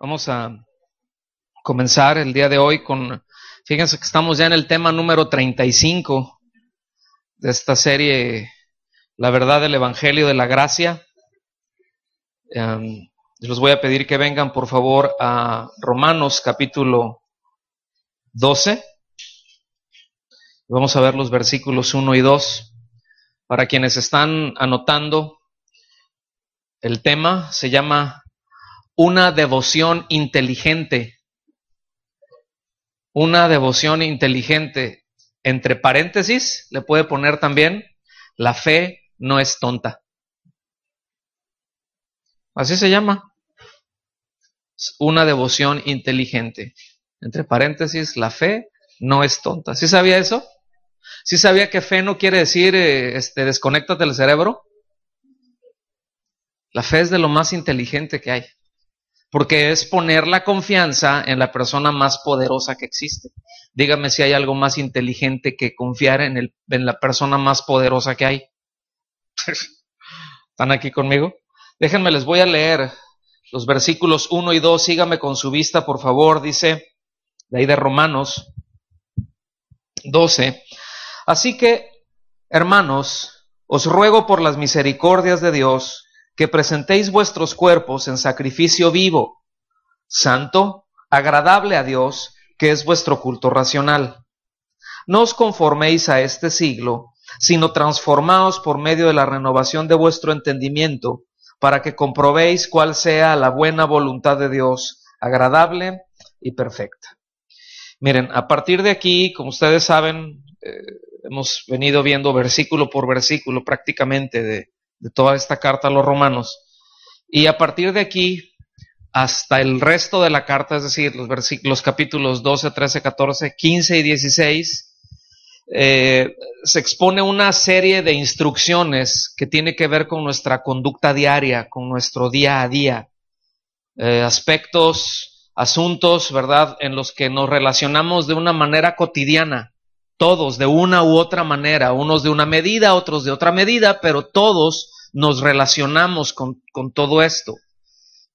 Vamos a comenzar el día de hoy con, fíjense que estamos ya en el tema número 35 de esta serie, La verdad del Evangelio de la Gracia. Em, les voy a pedir que vengan por favor a Romanos capítulo 12. Vamos a ver los versículos 1 y 2. Para quienes están anotando, el tema se llama una devoción inteligente. Una devoción inteligente. Entre paréntesis, le puede poner también, la fe no es tonta. Así se llama. Una devoción inteligente. Entre paréntesis, la fe no es tonta. ¿Sí sabía eso? ¿Sí sabía que fe no quiere decir eh, este, desconéctate del cerebro? La fe es de lo más inteligente que hay porque es poner la confianza en la persona más poderosa que existe. Dígame si hay algo más inteligente que confiar en, el, en la persona más poderosa que hay. ¿Están aquí conmigo? Déjenme, les voy a leer los versículos 1 y 2. Sígame con su vista, por favor. Dice, de ahí de Romanos 12. Así que, hermanos, os ruego por las misericordias de Dios, que presentéis vuestros cuerpos en sacrificio vivo, santo, agradable a Dios, que es vuestro culto racional. No os conforméis a este siglo, sino transformaos por medio de la renovación de vuestro entendimiento, para que comprobéis cuál sea la buena voluntad de Dios, agradable y perfecta. Miren, a partir de aquí, como ustedes saben, eh, hemos venido viendo versículo por versículo prácticamente de, de toda esta carta a los romanos. Y a partir de aquí hasta el resto de la carta, es decir, los, capítulos 12, 13, 14, 15 y 16, eh, se expone una serie de instrucciones que tiene que ver con nuestra conducta diaria, con nuestro día a día, eh, aspectos, asuntos, ¿verdad?, en los que nos relacionamos de una manera cotidiana todos, de una u otra manera, unos de una medida, otros de otra medida, pero todos nos relacionamos con, todo esto.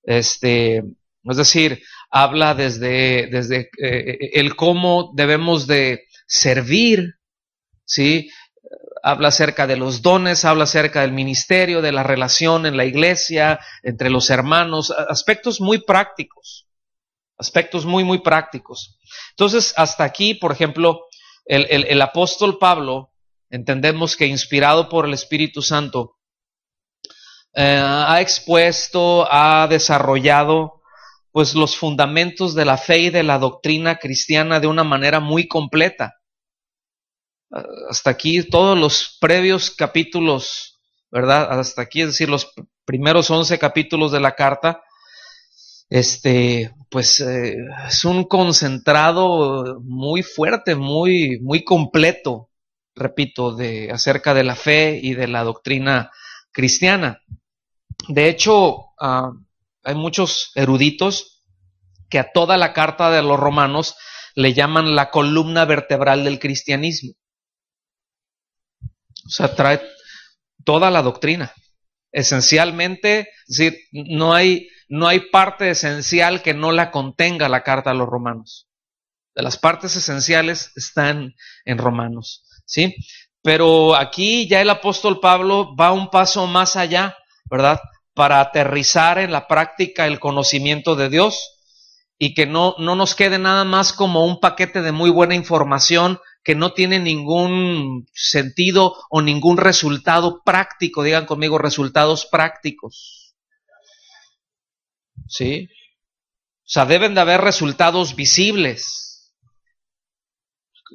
Este, es decir, habla desde, eh, el cómo debemos de servir, ¿sí? Habla acerca de los dones, habla acerca del ministerio, de la relación en la iglesia, entre los hermanos, aspectos muy prácticos, aspectos muy, muy prácticos. Entonces, hasta aquí, por ejemplo, el, apóstol Pablo, entendemos que inspirado por el Espíritu Santo, eh, ha expuesto, ha desarrollado pues los fundamentos de la fe y de la doctrina cristiana de una manera muy completa. Eh, hasta aquí todos los previos capítulos, ¿verdad? Hasta aquí, es decir, los primeros once capítulos de la carta, este, pues eh, es un concentrado muy fuerte, muy, muy completo, repito, de acerca de la fe y de la doctrina cristiana. De hecho, ah, hay muchos eruditos que a toda la carta de los romanos le llaman la columna vertebral del cristianismo. O sea, trae toda la doctrina. Esencialmente, es decir, no hay, no hay parte esencial que no la contenga la carta a los romanos. De las partes esenciales están en Romanos, ¿sí? Pero aquí ya el apóstol Pablo va un paso más allá, ¿verdad? Para aterrizar en la práctica el conocimiento de Dios y que no, no nos quede nada más como un paquete de muy buena información que no tiene ningún sentido o ningún resultado práctico, digan conmigo resultados prácticos. ¿Sí? O sea, deben de haber resultados visibles.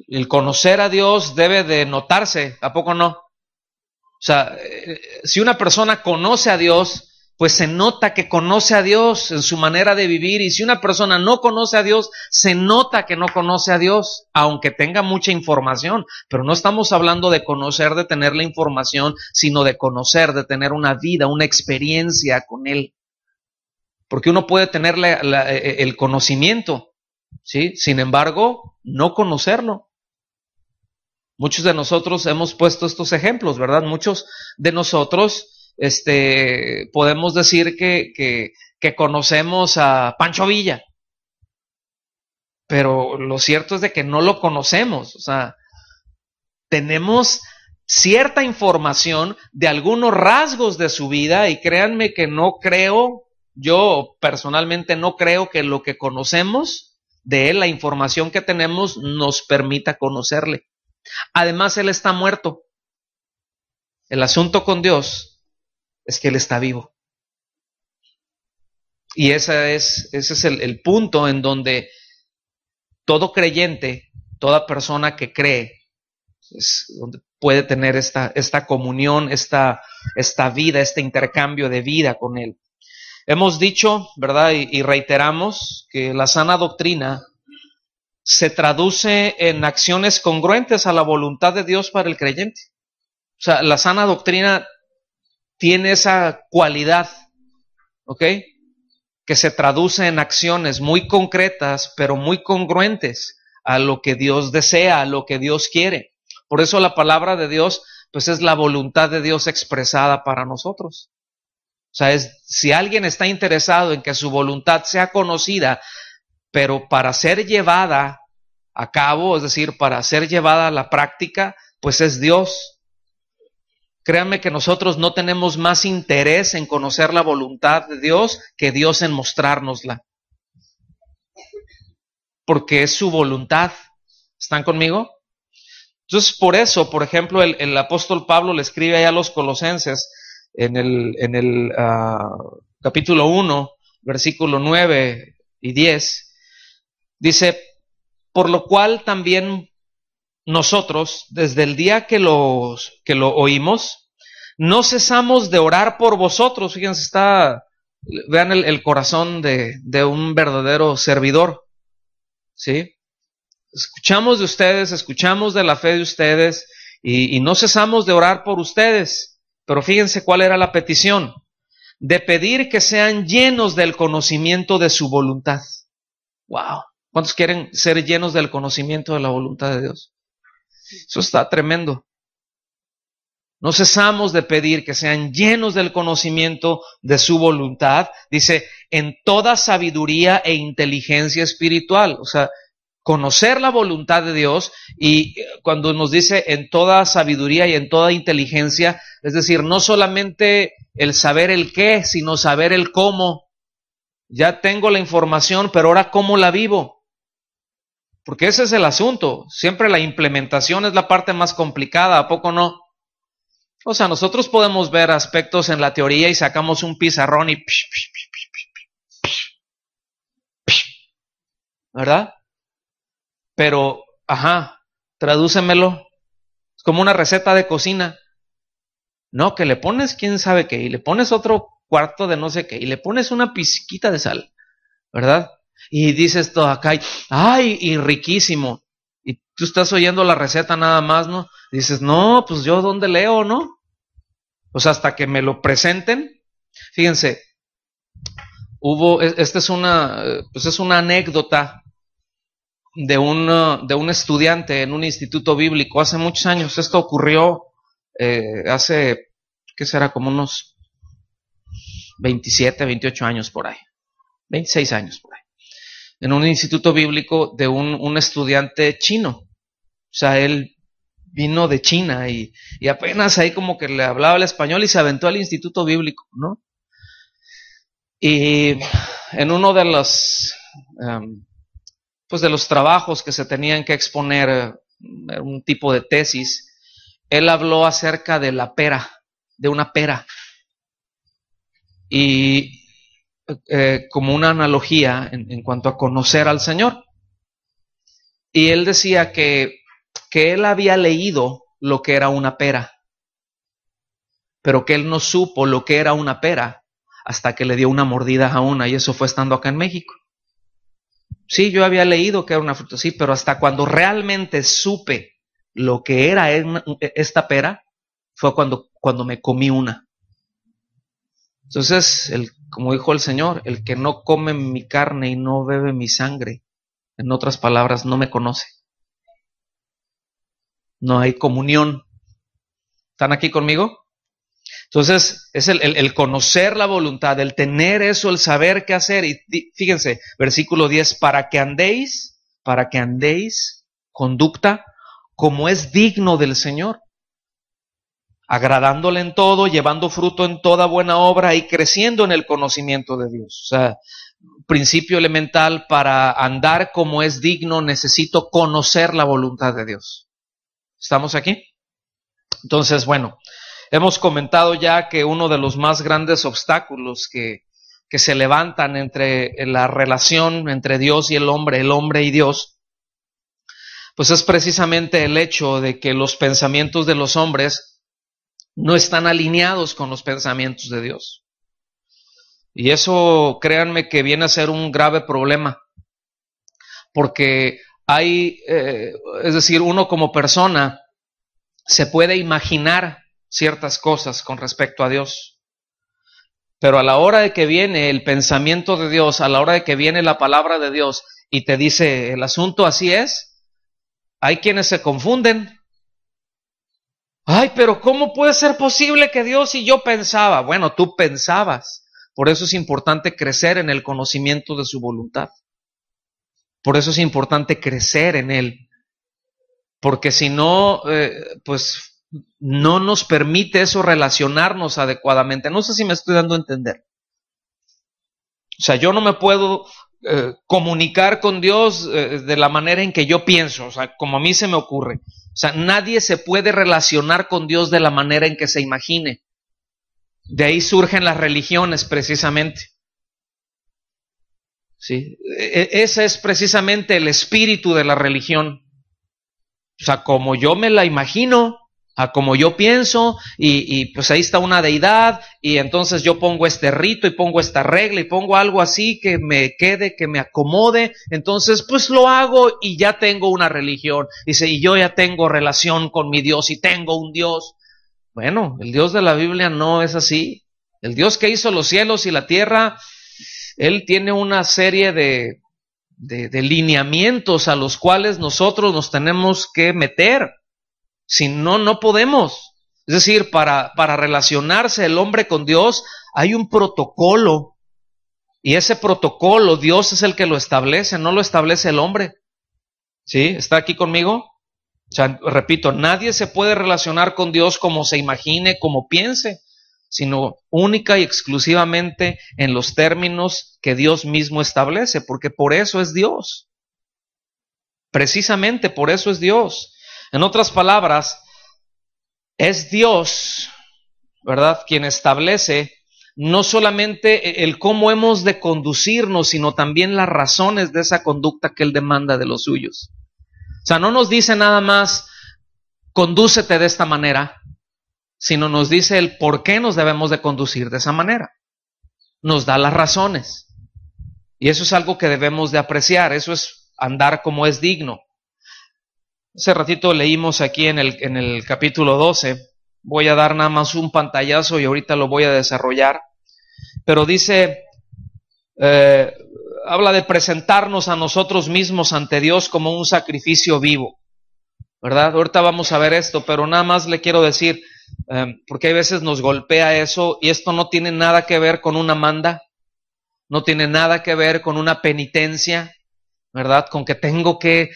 El conocer a Dios debe de notarse, ¿a poco no? O sea, eh, si una persona conoce a Dios, pues se nota que conoce a Dios en su manera de vivir. Y si una persona no conoce a Dios, se nota que no conoce a Dios, aunque tenga mucha información. Pero no estamos hablando de conocer, de tener la información, sino de conocer, de tener una vida, una experiencia con Él. Porque uno puede tener e, e, el conocimiento, ¿sí? Sin embargo, no conocerlo. Muchos de nosotros hemos puesto estos ejemplos, ¿verdad? Muchos de nosotros este, podemos decir que, que, que conocemos a Pancho Villa, pero lo cierto es de que no lo conocemos, o sea, tenemos cierta información de algunos rasgos de su vida y créanme que no creo, yo personalmente no creo que lo que conocemos de él, la información que tenemos, nos permita conocerle. Además, él está muerto. El asunto con Dios es que Él está vivo. Y esa es, ese es el, punto en donde todo creyente, toda persona que cree, puede tener esta, esta comunión, esta, esta vida, este intercambio de vida con Él. Hemos dicho, ¿verdad? Y, y, reiteramos que la sana doctrina se traduce en acciones congruentes a la voluntad de Dios para el creyente. O sea, la sana doctrina tiene esa cualidad, ¿ok? Que se traduce en acciones muy concretas, pero muy congruentes a lo que Dios desea, a lo que Dios quiere. Por eso la palabra de Dios, pues es la voluntad de Dios expresada para nosotros. O sea, es, si alguien está interesado en que su voluntad sea conocida, pero para ser llevada a cabo, es decir, para ser llevada a la práctica, pues es Dios Créanme que nosotros no tenemos más interés en conocer la voluntad de Dios que Dios en mostrárnosla. Porque es su voluntad. ¿Están conmigo? Entonces, por eso, por ejemplo, el, apóstol Pablo le escribe a los colosenses en el, ah, capítulo 1, versículo 9 y 10, dice, por lo cual también nosotros, desde el día que, los, que lo oímos, no cesamos de orar por vosotros. Fíjense, está, vean el, corazón de, un verdadero servidor. ¿Sí? Escuchamos de ustedes, escuchamos de la fe de ustedes y, y no cesamos de orar por ustedes. Pero fíjense cuál era la petición. De pedir que sean llenos del conocimiento de su voluntad. Wow. ¿Cuántos quieren ser llenos del conocimiento de la voluntad de Dios? Eso está tremendo. No cesamos de pedir que sean llenos del conocimiento de su voluntad, dice, en toda sabiduría e inteligencia espiritual. O sea, conocer la voluntad de Dios y eh, cuando nos dice en toda sabiduría y en toda inteligencia, es decir, no solamente el saber el qué, sino saber el cómo. Ya tengo la información, pero ahora cómo la vivo. Porque ese es el asunto. Siempre la implementación es la parte más complicada, ¿a poco no? O sea, nosotros podemos ver aspectos en la teoría y sacamos un pizarrón y... ¿Verdad? Pero, ajá, tradúcemelo. Es como una receta de cocina. No, que le pones quién sabe qué, y le pones otro cuarto de no sé qué, y le pones una pizquita de sal, ¿verdad? Y dices todo acá, ay, y riquísimo. Y tú estás oyendo la receta nada más, ¿no? dices, no, pues yo dónde leo, ¿no? Pues hasta que me lo presenten. Fíjense, hubo, e, esta es una, pues es una anécdota de un, de un estudiante en un instituto bíblico hace muchos años. Esto ocurrió eh, hace, ¿qué será? Como unos 27, 28 años por ahí. 26 años en un instituto bíblico de un, estudiante chino. O sea, él vino de China y, apenas ahí como que le hablaba el español y se aventó al instituto bíblico, ¿no? Y en uno de los, em, pues de los trabajos que se tenían que exponer, eh, un tipo de tesis, él habló acerca de la pera, de una pera. Y, eh, como una analogía en, cuanto a conocer al Señor. Y él decía que, que él había leído lo que era una pera, pero que él no supo lo que era una pera hasta que le dio una mordida a una, y eso fue estando acá en México. Sí, yo había leído que era una fruta, sí, pero hasta cuando realmente supe lo que era esta pera, fue cuando, cuando me comí una. Entonces, el como dijo el Señor, el que no come mi carne y no bebe mi sangre, en otras palabras, no me conoce. No hay comunión. ¿Están aquí conmigo? Entonces, es el, conocer la voluntad, el tener eso, el saber qué hacer. Y fíjense, versículo 10, para que andéis, para que andéis conducta como es digno del Señor, agradándole en todo, llevando fruto en toda buena obra y creciendo en el conocimiento de Dios. O sea, principio elemental para andar como es digno, necesito conocer la voluntad de Dios. ¿Estamos aquí? Entonces, bueno, hemos comentado ya que uno de los más grandes obstáculos que, que se levantan entre la relación entre Dios y el hombre, el hombre y Dios, pues es precisamente el hecho de que los pensamientos de los hombres no están alineados con los pensamientos de Dios. Y eso, créanme, que viene a ser un grave problema, porque hay, eh, es decir, uno como persona se puede imaginar ciertas cosas con respecto a Dios, pero a la hora de que viene el pensamiento de Dios, a la hora de que viene la palabra de Dios y te dice el asunto así es, hay quienes se confunden Ay, pero ¿cómo puede ser posible que Dios y yo pensaba? Bueno, tú pensabas. Por eso es importante crecer en el conocimiento de su voluntad. Por eso es importante crecer en él. Porque si no, eh, pues no nos permite eso relacionarnos adecuadamente. No sé si me estoy dando a entender. O sea, yo no me puedo eh, comunicar con Dios eh, de la manera en que yo pienso, o sea, como a mí se me ocurre. O sea, nadie se puede relacionar con Dios de la manera en que se imagine. De ahí surgen las religiones precisamente. ¿Sí? E, e, ese es precisamente el espíritu de la religión. O sea, como yo me la imagino, a como yo pienso y, y, pues ahí está una deidad y entonces yo pongo este rito y pongo esta regla y pongo algo así que me quede, que me acomode, entonces pues lo hago y ya tengo una religión. Dice, y yo ya tengo relación con mi Dios y tengo un Dios. Bueno, el Dios de la Biblia no es así. El Dios que hizo los cielos y la tierra, Él tiene una serie de, de, de lineamientos a los cuales nosotros nos tenemos que meter. Si no, no podemos. Es decir, para, para relacionarse el hombre con Dios hay un protocolo. Y ese protocolo Dios es el que lo establece, no lo establece el hombre. ¿Sí? ¿Está aquí conmigo? O sea, repito, nadie se puede relacionar con Dios como se imagine, como piense, sino única y exclusivamente en los términos que Dios mismo establece, porque por eso es Dios. Precisamente por eso es Dios. En otras palabras, es Dios, ¿verdad?, quien establece no solamente el cómo hemos de conducirnos, sino también las razones de esa conducta que Él demanda de los suyos. O sea, no nos dice nada más, condúcete de esta manera, sino nos dice el por qué nos debemos de conducir de esa manera. Nos da las razones. Y eso es algo que debemos de apreciar, eso es andar como es digno. Hace ratito leímos aquí en el, en el capítulo 12, voy a dar nada más un pantallazo y ahorita lo voy a desarrollar, pero dice, eh, habla de presentarnos a nosotros mismos ante Dios como un sacrificio vivo, ¿verdad? Ahorita vamos a ver esto, pero nada más le quiero decir, eh, porque hay veces nos golpea eso y esto no tiene nada que ver con una manda, no tiene nada que ver con una penitencia, ¿verdad? Con que tengo que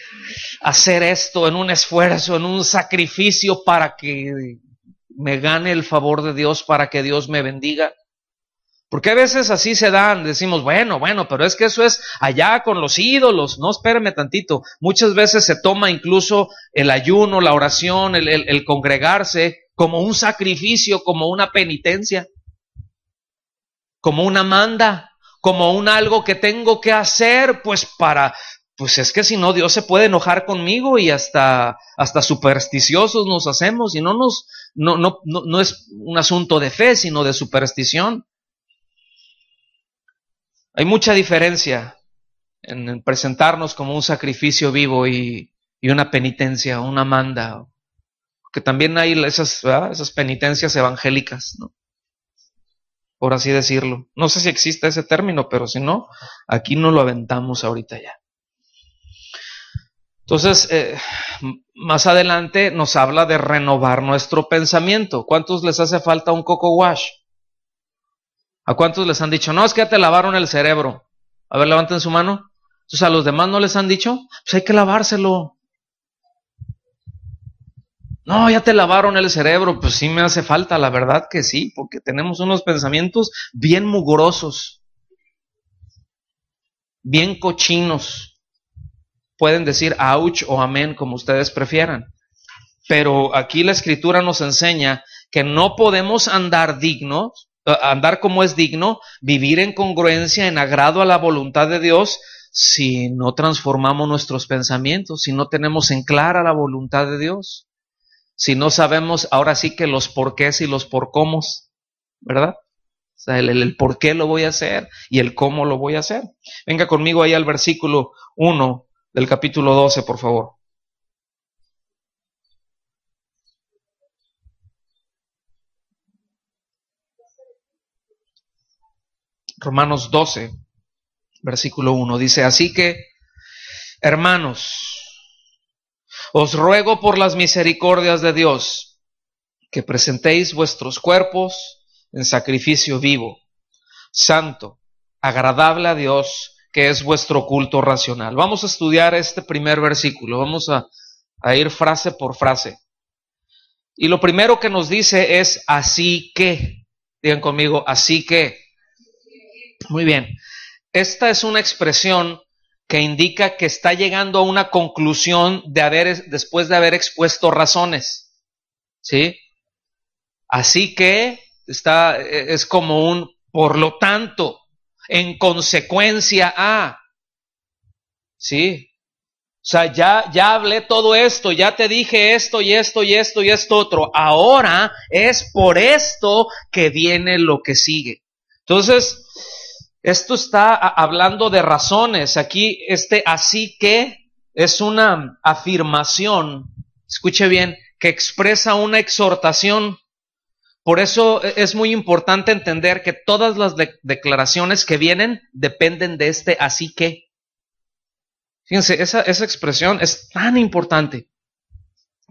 hacer esto en un esfuerzo, en un sacrificio para que me gane el favor de Dios, para que Dios me bendiga. Porque a veces así se dan, decimos, bueno, bueno, pero es que eso es allá con los ídolos, no espérame tantito. Muchas veces se toma incluso el ayuno, la oración, el, el congregarse como un sacrificio, como una penitencia, como una manda, como un algo que tengo que hacer, pues para, pues es que si no Dios se puede enojar conmigo y hasta, hasta supersticiosos nos hacemos y no nos, no, no, no, es un asunto de fe, sino de superstición. Hay mucha diferencia en presentarnos como un sacrificio vivo y, y una penitencia, una manda, que también hay esas, esas penitencias evangélicas, ¿no? por así decirlo. No sé si existe ese término, pero si no, aquí no lo aventamos ahorita ya. Entonces, eh, más adelante nos habla de renovar nuestro pensamiento. ¿Cuántos les hace falta un coco wash? ¿A cuántos les han dicho, no, es que ya te lavaron el cerebro? A ver, levanten su mano. Entonces, a los demás no les han dicho, pues hay que lavárselo. No, ya te lavaron el cerebro, pues sí me hace falta, la verdad que sí, porque tenemos unos pensamientos bien mugrosos, bien cochinos. Pueden decir ouch o amén como ustedes prefieran. Pero aquí la escritura nos enseña que no podemos andar dignos, eh, andar como es digno, vivir en congruencia, en agrado a la voluntad de Dios, si no transformamos nuestros pensamientos, si no tenemos en clara la voluntad de Dios si no sabemos ahora sí que los porqués y los por ¿verdad? O sea, el, porqué el, por qué lo voy a hacer y el cómo lo voy a hacer. Venga conmigo ahí al versículo 1 del capítulo 12, por favor. Romanos 12, versículo 1, dice, así que, hermanos, os ruego por las misericordias de Dios que presentéis vuestros cuerpos en sacrificio vivo, santo, agradable a Dios, que es vuestro culto racional. Vamos a estudiar este primer versículo, vamos a, ir frase por frase. Y lo primero que nos dice es así que, digan conmigo, así que. Muy bien, esta es una expresión que indica que está llegando a una conclusión de haber, después de haber expuesto razones. ¿Sí? Así que está, e, es como un, por lo tanto, en consecuencia a. ¿Sí? O sea, ya, ya hablé todo esto, ya te dije esto y esto y esto y esto otro. Ahora es por esto que viene lo que sigue. Entonces, esto está hablando de razones. Aquí este así que es una afirmación, escuche bien, que expresa una exhortación. Por eso e, es muy importante entender que todas las declaraciones que vienen dependen de este así que. Fíjense, esa, esa expresión es tan importante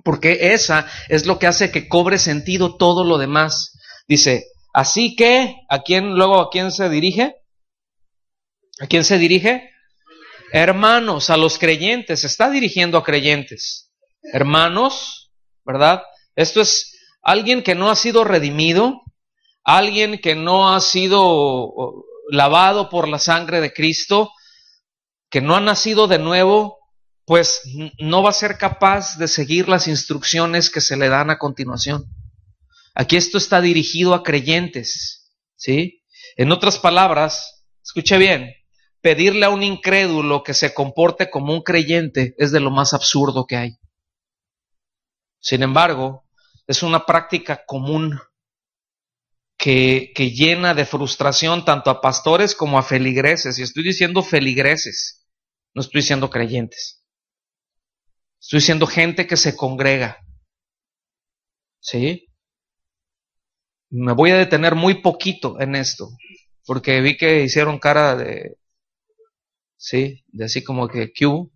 porque esa es lo que hace que cobre sentido todo lo demás. Dice, así que, ¿a quién luego a quién se dirige? ¿A quién se dirige? Hermanos, a los creyentes, se está dirigiendo a creyentes. Hermanos, ¿verdad? Esto es alguien que no ha sido redimido, alguien que no ha sido lavado por la sangre de Cristo, que no ha nacido de nuevo, pues no va a ser capaz de seguir las instrucciones que se le dan a continuación. Aquí esto está dirigido a creyentes, ¿sí? En otras palabras, escuche bien, pedirle a un incrédulo que se comporte como un creyente es de lo más absurdo que hay. Sin embargo, es una práctica común que, llena de frustración tanto a pastores como a feligreses. Y estoy diciendo feligreses, no estoy diciendo creyentes. Estoy diciendo gente que se congrega. ¿Sí? Me voy a detener muy poquito en esto, porque vi que hicieron cara de, ¿sí? De así como que, Q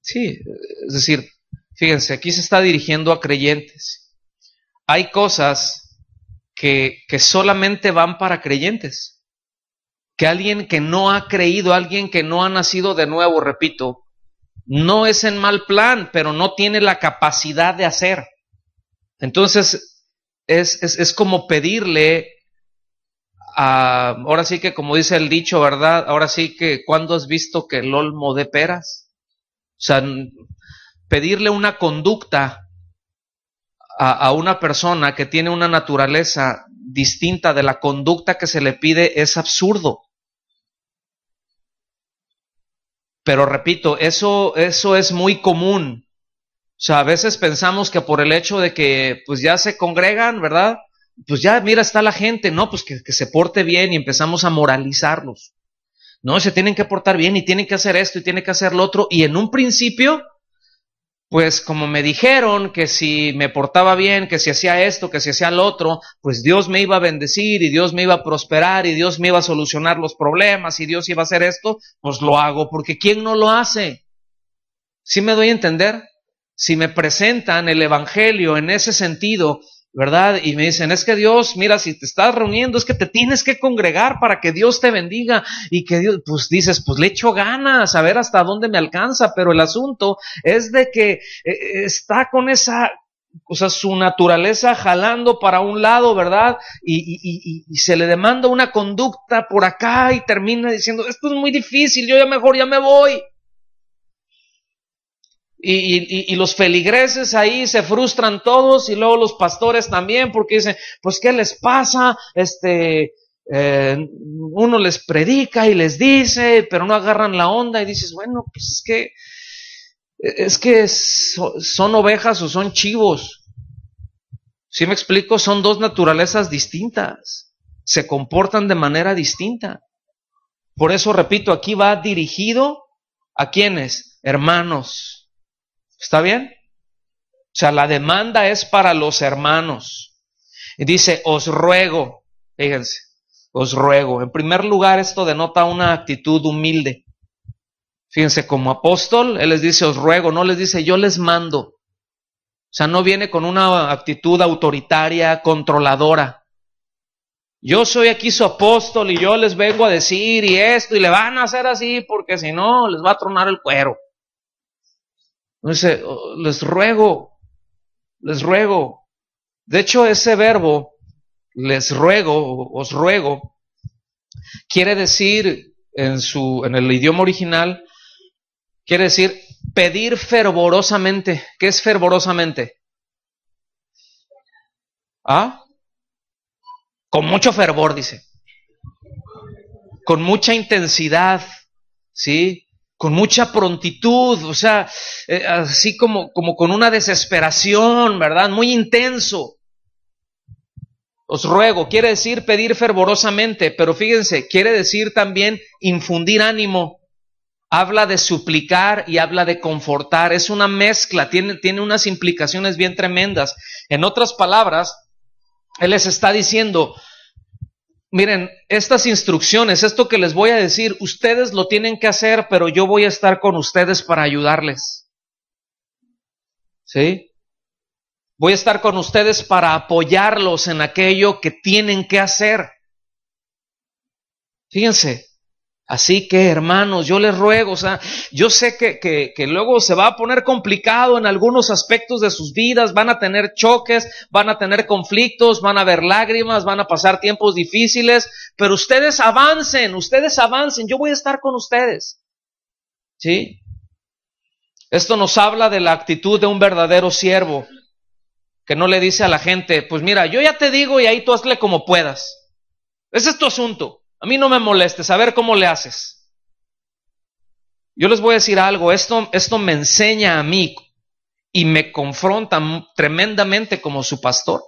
Sí, es decir, fíjense, aquí se está dirigiendo a creyentes. Hay cosas que, solamente van para creyentes. Que alguien que no ha creído, alguien que no ha nacido de nuevo, repito, no es en mal plan, pero no tiene la capacidad de hacer. Entonces, es como pedirle Ah, ahora sí que como dice el dicho, ¿verdad? Ahora sí que cuando has visto que el olmo de peras? O sea, pedirle una conducta a, a, una persona que tiene una naturaleza distinta de la conducta que se le pide es absurdo. Pero repito, eso, eso es muy común. O sea, a veces pensamos que por el hecho de que pues ya se congregan, ¿verdad? pues ya, mira, está la gente, ¿no? Pues que, que, se porte bien y empezamos a moralizarlos. No, se tienen que portar bien y tienen que hacer esto y tienen que hacer lo otro. Y en un principio, pues como me dijeron que si me portaba bien, que si hacía esto, que si hacía lo otro, pues Dios me iba a bendecir y Dios me iba a prosperar y Dios me iba a solucionar los problemas y Dios iba a hacer esto, pues lo hago, porque ¿quién no lo hace? ¿Sí me doy a entender? Si me presentan el Evangelio en ese sentido, ¿verdad? Y me dicen, es que Dios, mira, si te estás reuniendo, es que te tienes que congregar para que Dios te bendiga y que Dios, pues dices, pues le echo ganas a ver hasta dónde me alcanza, pero el asunto es de que eh, eh, está con esa, o sea, su naturaleza jalando para un lado, ¿verdad? Y, y, y, y, se le demanda una conducta por acá y termina diciendo, esto es muy difícil, yo ya mejor ya me voy. Y, los feligreses ahí se frustran todos y luego los pastores también porque dicen, pues ¿qué les pasa? Este, eh, uno les predica y les dice, pero no agarran la onda y dices, bueno, pues es que, es que son ovejas o son chivos. Si me explico, son dos naturalezas distintas, se comportan de manera distinta. Por eso, repito, aquí va dirigido a quienes, hermanos, ¿Está bien? O sea, la demanda es para los hermanos. Y dice, os ruego, fíjense, os ruego. En primer lugar, esto denota una actitud humilde. Fíjense, como apóstol, Él les dice, os ruego, no les dice, yo les mando. O sea, no viene con una actitud autoritaria, controladora. Yo soy aquí su apóstol y yo les vengo a decir y esto y le van a hacer así porque si no les va a tronar el cuero. Dice, les ruego, les ruego. De hecho, ese verbo, les ruego, os ruego, quiere decir en, su, en el idioma original, quiere decir pedir fervorosamente. ¿Qué es fervorosamente? ¿Ah? Con mucho fervor, dice. Con mucha intensidad, ¿sí? con mucha prontitud, o sea, eh, así como, como con una desesperación, ¿verdad? Muy intenso. Os ruego, quiere decir pedir fervorosamente, pero fíjense, quiere decir también infundir ánimo. Habla de suplicar y habla de confortar. Es una mezcla, tiene, tiene unas implicaciones bien tremendas. En otras palabras, Él les está diciendo, Miren, estas instrucciones, esto que les voy a decir, ustedes lo tienen que hacer, pero yo voy a estar con ustedes para ayudarles. ¿Sí? Voy a estar con ustedes para apoyarlos en aquello que tienen que hacer. Fíjense, Así que, hermanos, yo les ruego, o sea, yo sé que, luego se va a poner complicado en algunos aspectos de sus vidas, van a tener choques, van a tener conflictos, van a haber lágrimas, van a pasar tiempos difíciles, pero ustedes avancen, ustedes avancen, yo voy a estar con ustedes. ¿Sí? Esto nos habla de la actitud de un verdadero siervo, que no le dice a la gente, pues mira, yo ya te digo y ahí tú hazle como puedas. Ese es tu asunto. A mí no me molestes, a ver cómo le haces. Yo les voy a decir algo, esto, esto me enseña a mí y me confronta tremendamente como su pastor.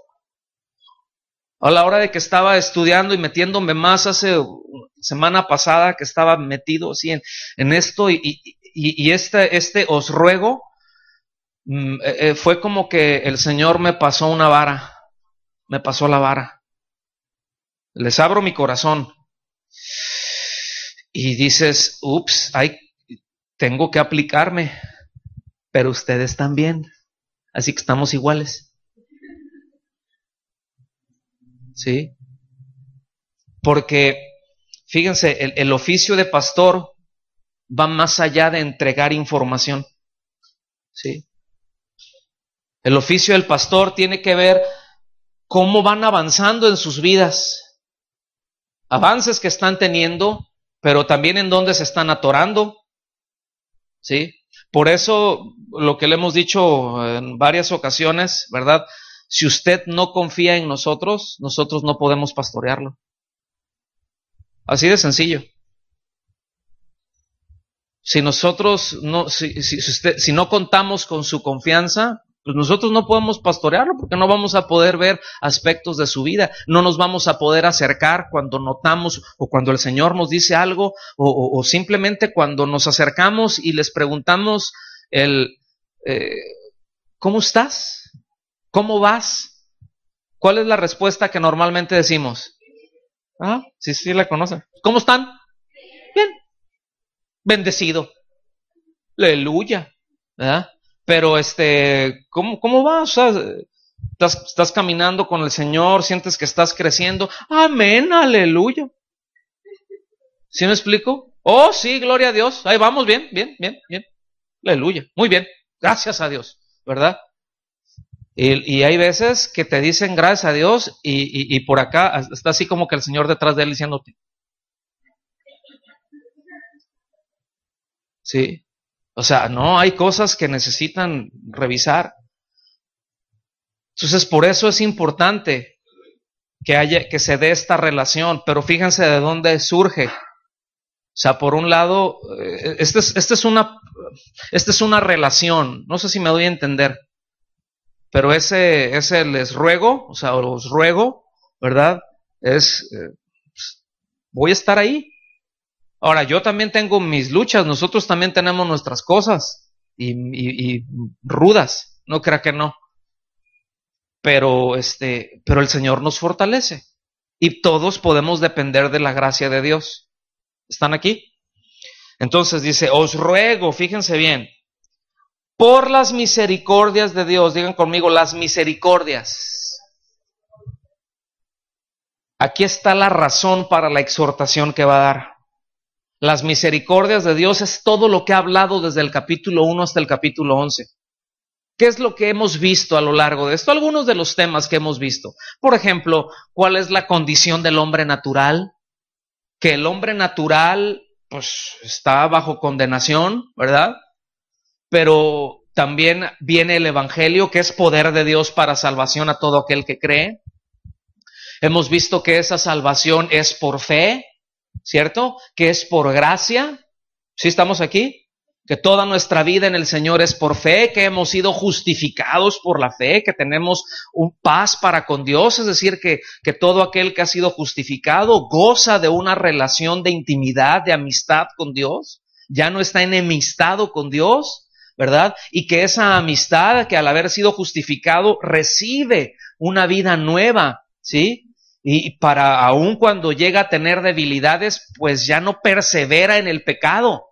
A la hora de que estaba estudiando y metiéndome más hace semana pasada que estaba metido así en, esto y, y, este, este os ruego, mm, eh, eh, fue como que el Señor me pasó una vara, me pasó la vara. Les abro mi corazón. Y dices, ups, tengo que aplicarme, pero ustedes también. Así que estamos iguales. ¿Sí? Porque, fíjense, el, el oficio de pastor va más allá de entregar información. ¿Sí? El oficio del pastor tiene que ver cómo van avanzando en sus vidas avances que están teniendo, pero también en dónde se están atorando. ¿Sí? Por eso lo que le hemos dicho en varias ocasiones, ¿verdad? Si usted no confía en nosotros, nosotros no podemos pastorearlo. Así de sencillo. Si nosotros no, usted, si no contamos con su confianza, pues nosotros no podemos pastorearlo porque no vamos a poder ver aspectos de su vida, no nos vamos a poder acercar cuando notamos o cuando el Señor nos dice algo o, simplemente cuando nos acercamos y les preguntamos el, eh, ¿cómo estás? ¿Cómo vas? ¿Cuál es la respuesta que normalmente decimos? Ah, sí, sí, la conocen. ¿Cómo están? Bien. Bendecido. Aleluya. ¿Verdad? Pero este, ¿cómo, cómo estás, caminando con el Señor, sientes que estás creciendo. Amén, aleluya. ¿Sí me explico? Oh, sí, gloria a Dios. Ahí vamos, bien, bien, bien, bien. Aleluya. Muy bien. Gracias a Dios, ¿verdad? Y, hay veces que te dicen gracias a Dios y, y, por acá está así como que el Señor detrás de él diciéndote. Sí. O sea, no, hay cosas que necesitan revisar. Entonces, por eso es importante que, haya, que se dé esta relación, pero fíjense de dónde surge. O sea, por un lado, eh, esta es, este es, una, este es una relación, no sé si me doy a entender, pero ese, ese les ruego, o sea, os ruego, ¿verdad? Es, eh, pues, voy a estar ahí, Ahora, yo también tengo mis luchas, nosotros también tenemos nuestras cosas y, y rudas, no crea que no. Pero este, pero el Señor nos fortalece y todos podemos depender de la gracia de Dios. ¿Están aquí? Entonces dice, os ruego, fíjense bien, por las misericordias de Dios, digan conmigo, las misericordias. Aquí está la razón para la exhortación que va a dar. Las misericordias de Dios es todo lo que ha hablado desde el capítulo 1 hasta el capítulo 11. ¿Qué es lo que hemos visto a lo largo de esto? Algunos de los temas que hemos visto. Por ejemplo, ¿cuál es la condición del hombre natural? Que el hombre natural, pues, está bajo condenación, ¿verdad? Pero también viene el Evangelio, que es poder de Dios para salvación a todo aquel que cree. Hemos visto que esa salvación es por fe, ¿cierto? Que es por gracia. ¿Sí estamos aquí? Que toda nuestra vida en el Señor es por fe, que hemos sido justificados por la fe, que tenemos un paz para con Dios, es decir, que, que todo aquel que ha sido justificado goza de una relación de intimidad, de amistad con Dios, ya no está enemistado con Dios, ¿verdad? Y que esa amistad que al haber sido justificado recibe una vida nueva, ¿sí? Y para aun cuando llega a tener debilidades, pues ya no persevera en el pecado.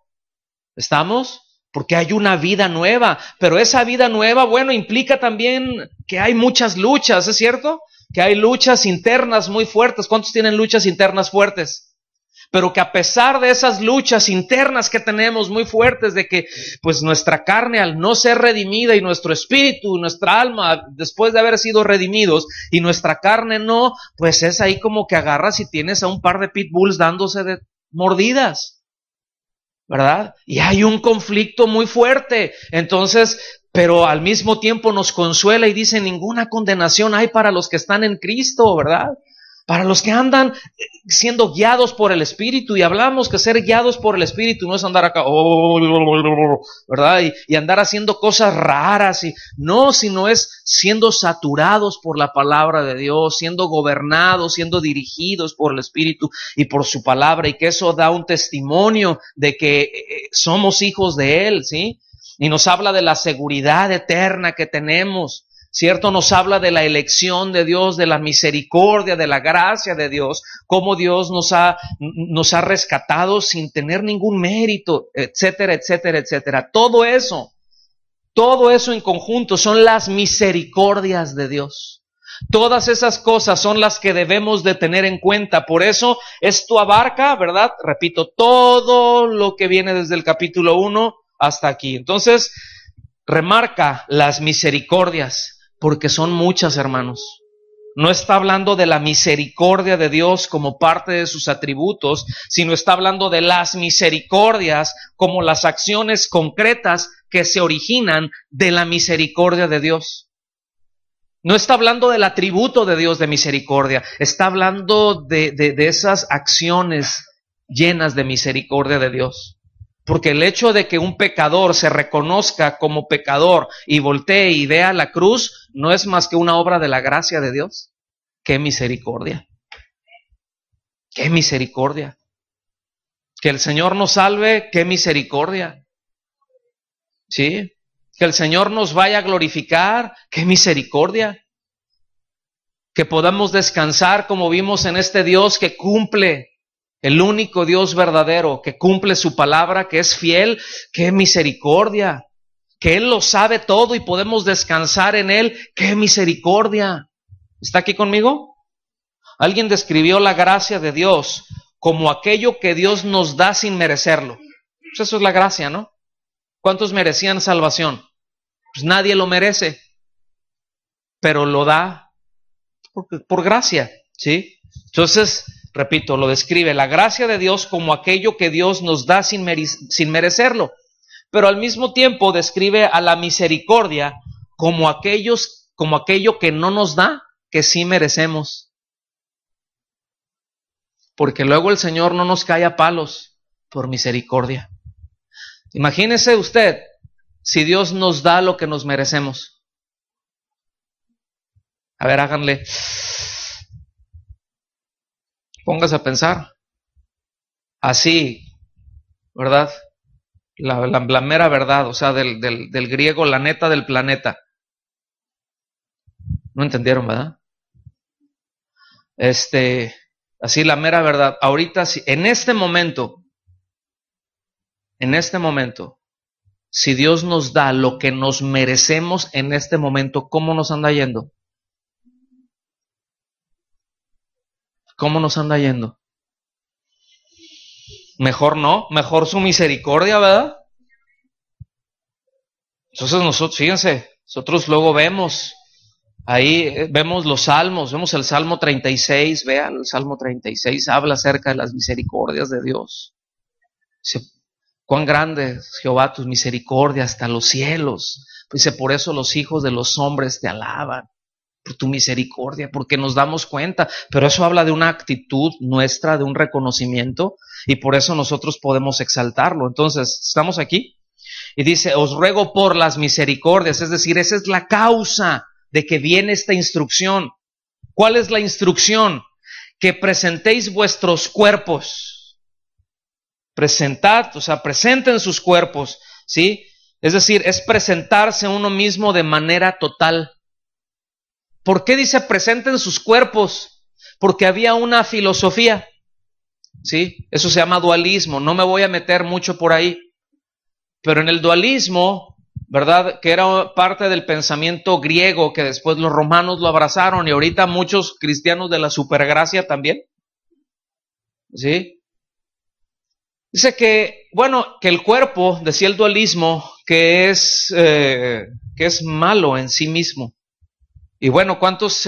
¿Estamos? Porque hay una vida nueva, pero esa vida nueva, bueno, implica también que hay muchas luchas, ¿es cierto? Que hay luchas internas muy fuertes. ¿Cuántos tienen luchas internas fuertes? pero que a pesar de esas luchas internas que tenemos muy fuertes de que pues nuestra carne al no ser redimida y nuestro espíritu, nuestra alma después de haber sido redimidos y nuestra carne no, pues es ahí como que agarras y tienes a un par de pitbulls dándose de mordidas. ¿Verdad? Y hay un conflicto muy fuerte. Entonces, pero al mismo tiempo nos consuela y dice, ninguna condenación hay para los que están en Cristo, ¿verdad? Para los que andan eh, siendo guiados por el Espíritu, y hablamos que ser guiados por el Espíritu no es andar acá, oh, ¿verdad? Y, andar haciendo cosas raras, y no, sino es siendo saturados por la palabra de Dios, siendo gobernados, siendo dirigidos por el Espíritu y por su palabra, y que eso da un testimonio de que eh, somos hijos de Él, ¿sí? Y nos habla de la seguridad eterna que tenemos. ¿cierto? Nos habla de la elección de Dios, de la misericordia, de la gracia de Dios, cómo Dios nos ha, nos ha rescatado sin tener ningún mérito, etcétera, etcétera, etcétera. Todo eso, todo eso en conjunto son las misericordias de Dios. Todas esas cosas son las que debemos de tener en cuenta. Por eso esto abarca, ¿verdad? Repito, todo lo que viene desde el capítulo 1 hasta aquí. Entonces, remarca las misericordias, porque son muchas, hermanos. No está hablando de la misericordia de Dios como parte de sus atributos, sino está hablando de las misericordias como las acciones concretas que se originan de la misericordia de Dios. No está hablando del atributo de Dios de misericordia, está hablando de, de, esas acciones llenas de misericordia de Dios. Porque el hecho de que un pecador se reconozca como pecador y voltee y vea la cruz no es más que una obra de la gracia de Dios. ¡Qué misericordia! ¡Qué misericordia! Que el Señor nos salve, ¡qué misericordia! ¿Sí? Que el Señor nos vaya a glorificar, ¡qué misericordia! Que podamos descansar como vimos en este Dios que cumple el único Dios verdadero que cumple su palabra, que es fiel, ¡qué misericordia, que Él lo sabe todo y podemos descansar en Él, ¡qué misericordia. ¿Está aquí conmigo? Alguien describió la gracia de Dios como aquello que Dios nos da sin merecerlo. Pues eso es la gracia, ¿no? ¿Cuántos merecían salvación? Pues nadie lo merece, pero lo da por, por gracia, ¿sí? Entonces, Repito, lo describe la gracia de Dios como aquello que Dios nos da sin, merecerlo, pero al mismo tiempo describe a la misericordia como como aquello que no nos da, que sí merecemos. Porque luego el Señor no nos cae a palos por misericordia. Imagínese usted si Dios nos da lo que nos merecemos. A ver, háganle pongas a pensar. Así, ¿verdad? La, mera verdad, o sea, del, griego, la neta del planeta. No entendieron, ¿verdad? Este, así la mera verdad. Ahorita, en este momento, en este momento, si Dios nos da lo que nos merecemos en este momento, ¿cómo nos anda yendo? ¿Cómo nos anda yendo? Mejor no, mejor su misericordia, ¿verdad? Entonces nosotros, fíjense, nosotros luego vemos, ahí eh, vemos los salmos, vemos el Salmo 36, vean, el Salmo 36 habla acerca de las misericordias de Dios. cuán grande es Jehová tus misericordias hasta los cielos. Dice, por eso los hijos de los hombres te alaban tu misericordia, porque nos damos cuenta, pero eso habla de una actitud nuestra, de un reconocimiento, y por eso nosotros podemos exaltarlo. Entonces, ¿estamos aquí? Y dice, os ruego por las misericordias, es decir, esa es la causa de que viene esta instrucción. ¿Cuál es la instrucción? Que presentéis vuestros cuerpos. Presentad, o sea, presenten sus cuerpos, ¿sí? Es decir, es presentarse uno mismo de manera total. ¿Por qué dice presenten sus cuerpos? Porque había una filosofía. ¿Sí? Eso se llama dualismo. No me voy a meter mucho por ahí. Pero en el dualismo, ¿verdad? Que era parte del pensamiento griego que después los romanos lo abrazaron y ahorita muchos cristianos de la supergracia también. ¿Sí? Dice que, bueno, que el cuerpo, decía el dualismo, que es, eh, que es malo en sí mismo. Y bueno, ¿cuántos,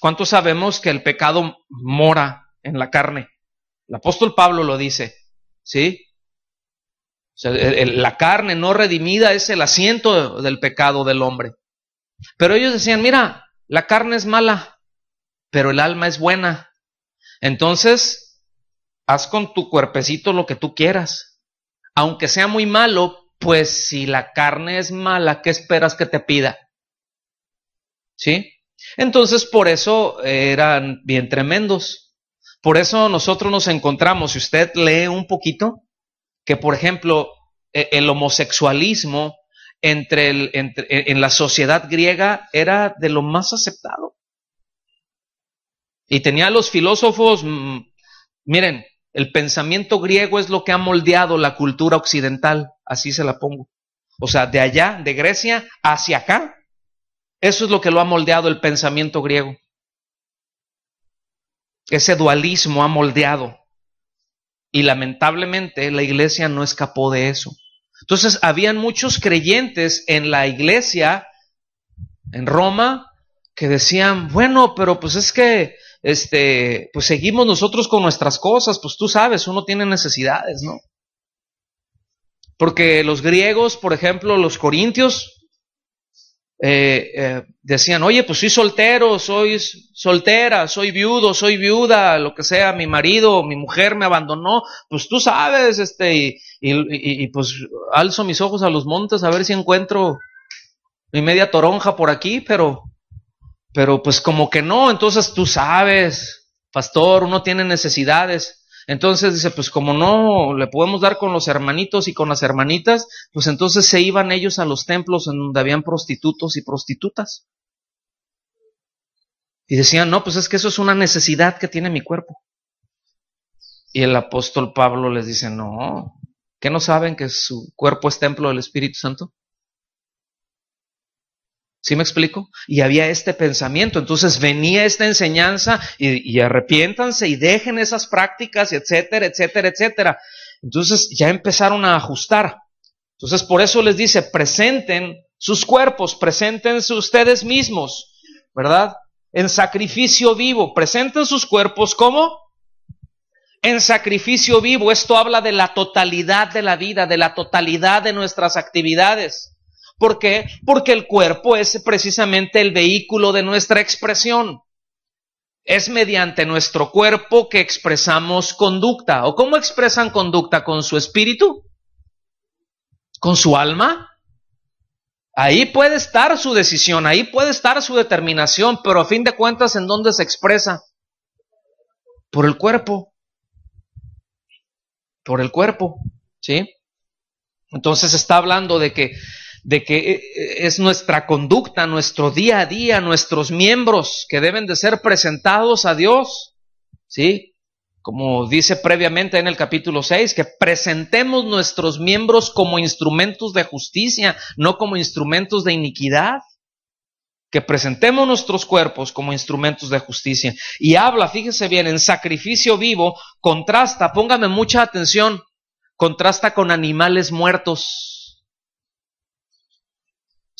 ¿cuántos sabemos que el pecado mora en la carne? El apóstol Pablo lo dice, ¿sí? la carne no redimida es el asiento del pecado del hombre. Pero ellos decían, mira, la carne es mala, pero el alma es buena. Entonces, haz con tu cuerpecito lo que tú quieras. Aunque sea muy malo, pues si la carne es mala, ¿qué esperas que te pida? ¿Sí? Entonces, por eso eran bien tremendos. Por eso nosotros nos encontramos, si usted lee un poquito, que por ejemplo, e-, el homosexualismo entre, e-, en la sociedad griega era de lo más aceptado. Y tenía los filósofos, mm, miren, el pensamiento griego es lo que ha moldeado la cultura occidental, así se la pongo. O sea, de allá, de Grecia, hacia acá, eso es lo que lo ha moldeado el pensamiento griego. Ese dualismo ha moldeado. Y lamentablemente la iglesia no escapó de eso. Entonces, habían muchos creyentes en la iglesia, en Roma, que decían, bueno, pero pues es que, este, pues seguimos nosotros con nuestras cosas, pues tú sabes, uno tiene necesidades, ¿no? Porque los griegos, por ejemplo, los corintios, eh, eh, decían, oye, pues soy soltero, soy soltera, soy viudo, soy viuda, lo que sea, mi marido, mi mujer me abandonó, pues tú sabes, este, y, y pues alzo mis ojos a los montes a ver si encuentro mi media toronja por aquí, pero, pero pues como que no, entonces tú sabes, pastor, uno tiene necesidades. Entonces dice, pues como no le podemos dar con los hermanitos y con las hermanitas, pues entonces se iban ellos a los templos en donde habían prostitutos y prostitutas. Y decían, no, pues es que eso es una necesidad que tiene mi cuerpo. Y el apóstol Pablo les dice, no, ¿que no saben que su cuerpo es templo del Espíritu Santo? ¿Sí me explico? Y había este pensamiento. Entonces venía esta enseñanza y, arrepiéntanse y dejen esas prácticas, etcétera, etcétera, etcétera. Entonces ya empezaron a ajustar. Entonces por eso les dice, presenten sus cuerpos, preséntense ustedes mismos, ¿verdad? En sacrificio vivo, presenten sus cuerpos como en sacrificio vivo. Esto habla de la totalidad de la vida, de la totalidad de nuestras actividades. ¿Por qué? Porque el cuerpo es precisamente el vehículo de nuestra expresión. Es mediante nuestro cuerpo que expresamos conducta. ¿O cómo expresan conducta? ¿Con su espíritu? ¿Con su alma? Ahí puede estar su decisión, ahí puede estar su determinación, pero a fin de cuentas, ¿en dónde se expresa? Por el cuerpo. Por el cuerpo, ¿sí? Entonces está hablando de que de que eh, eh, es nuestra conducta, nuestro día a día, nuestros miembros que deben de ser presentados a Dios, ¿sí? Como dice previamente en el capítulo 6, que presentemos nuestros miembros como instrumentos de justicia, no como instrumentos de iniquidad que presentemos nuestros cuerpos como instrumentos de justicia. Y habla, fíjese bien, en sacrificio vivo, contrasta, póngame mucha atención, contrasta con animales muertos.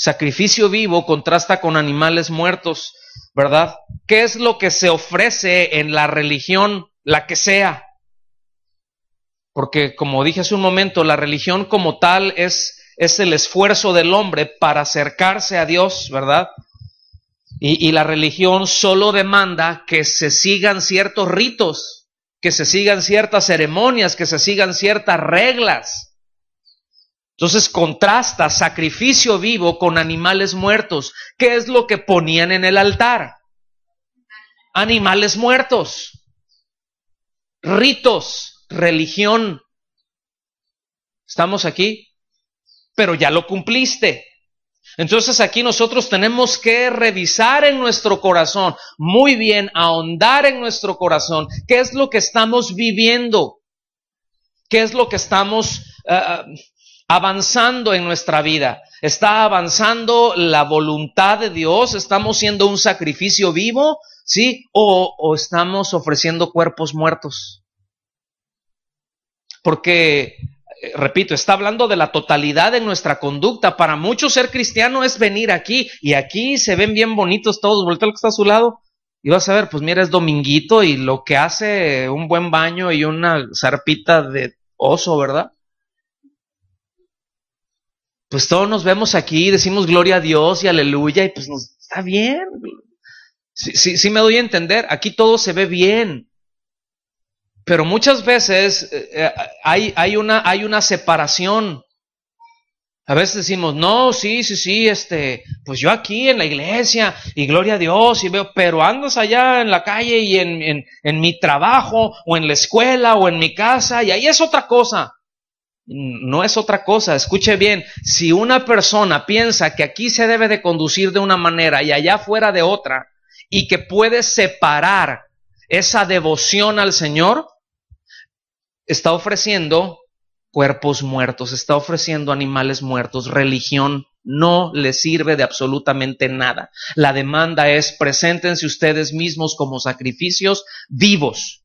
Sacrificio vivo contrasta con animales muertos, ¿verdad? ¿Qué es lo que se ofrece en la religión, la que sea? Porque como dije hace un momento, la religión como tal es, es el esfuerzo del hombre para acercarse a Dios, ¿verdad? Y, y la religión solo demanda que se sigan ciertos ritos, que se sigan ciertas ceremonias, que se sigan ciertas reglas. Entonces contrasta sacrificio vivo con animales muertos. ¿Qué es lo que ponían en el altar? Animales muertos, ritos, religión. ¿Estamos aquí? Pero ya lo cumpliste. Entonces aquí nosotros tenemos que revisar en nuestro corazón, muy bien, ahondar en nuestro corazón, qué es lo que estamos viviendo, qué es lo que estamos ah, ah, avanzando en nuestra vida. Está avanzando la voluntad de Dios, estamos siendo un sacrificio vivo, ¿sí? O, estamos ofreciendo cuerpos muertos. Porque, eh, repito, está hablando de la totalidad de nuestra conducta. Para muchos ser cristiano es venir aquí y aquí se ven bien bonitos todos. Voltea lo que está a su lado y vas a ver, pues mira, es dominguito y lo que hace un buen baño y una zarpita de oso, ¿verdad? pues todos nos vemos aquí, decimos gloria a Dios y aleluya, y pues nos está bien. Sí, sí, sí me doy a entender, aquí todo se ve bien. Pero muchas veces eh, eh, hay, una, hay una separación. A veces decimos, no, sí, sí, sí, este, pues yo aquí en la iglesia y gloria a Dios y veo, pero andas allá en la calle y en mi trabajo o en la escuela o en mi casa y ahí es otra cosa. No es otra cosa, escuche bien, si una persona piensa que aquí se debe de conducir de una manera y allá fuera de otra, y que puede separar esa devoción al Señor, está ofreciendo cuerpos muertos, está ofreciendo animales muertos, religión no le sirve de absolutamente nada. La demanda es preséntense ustedes mismos como sacrificios vivos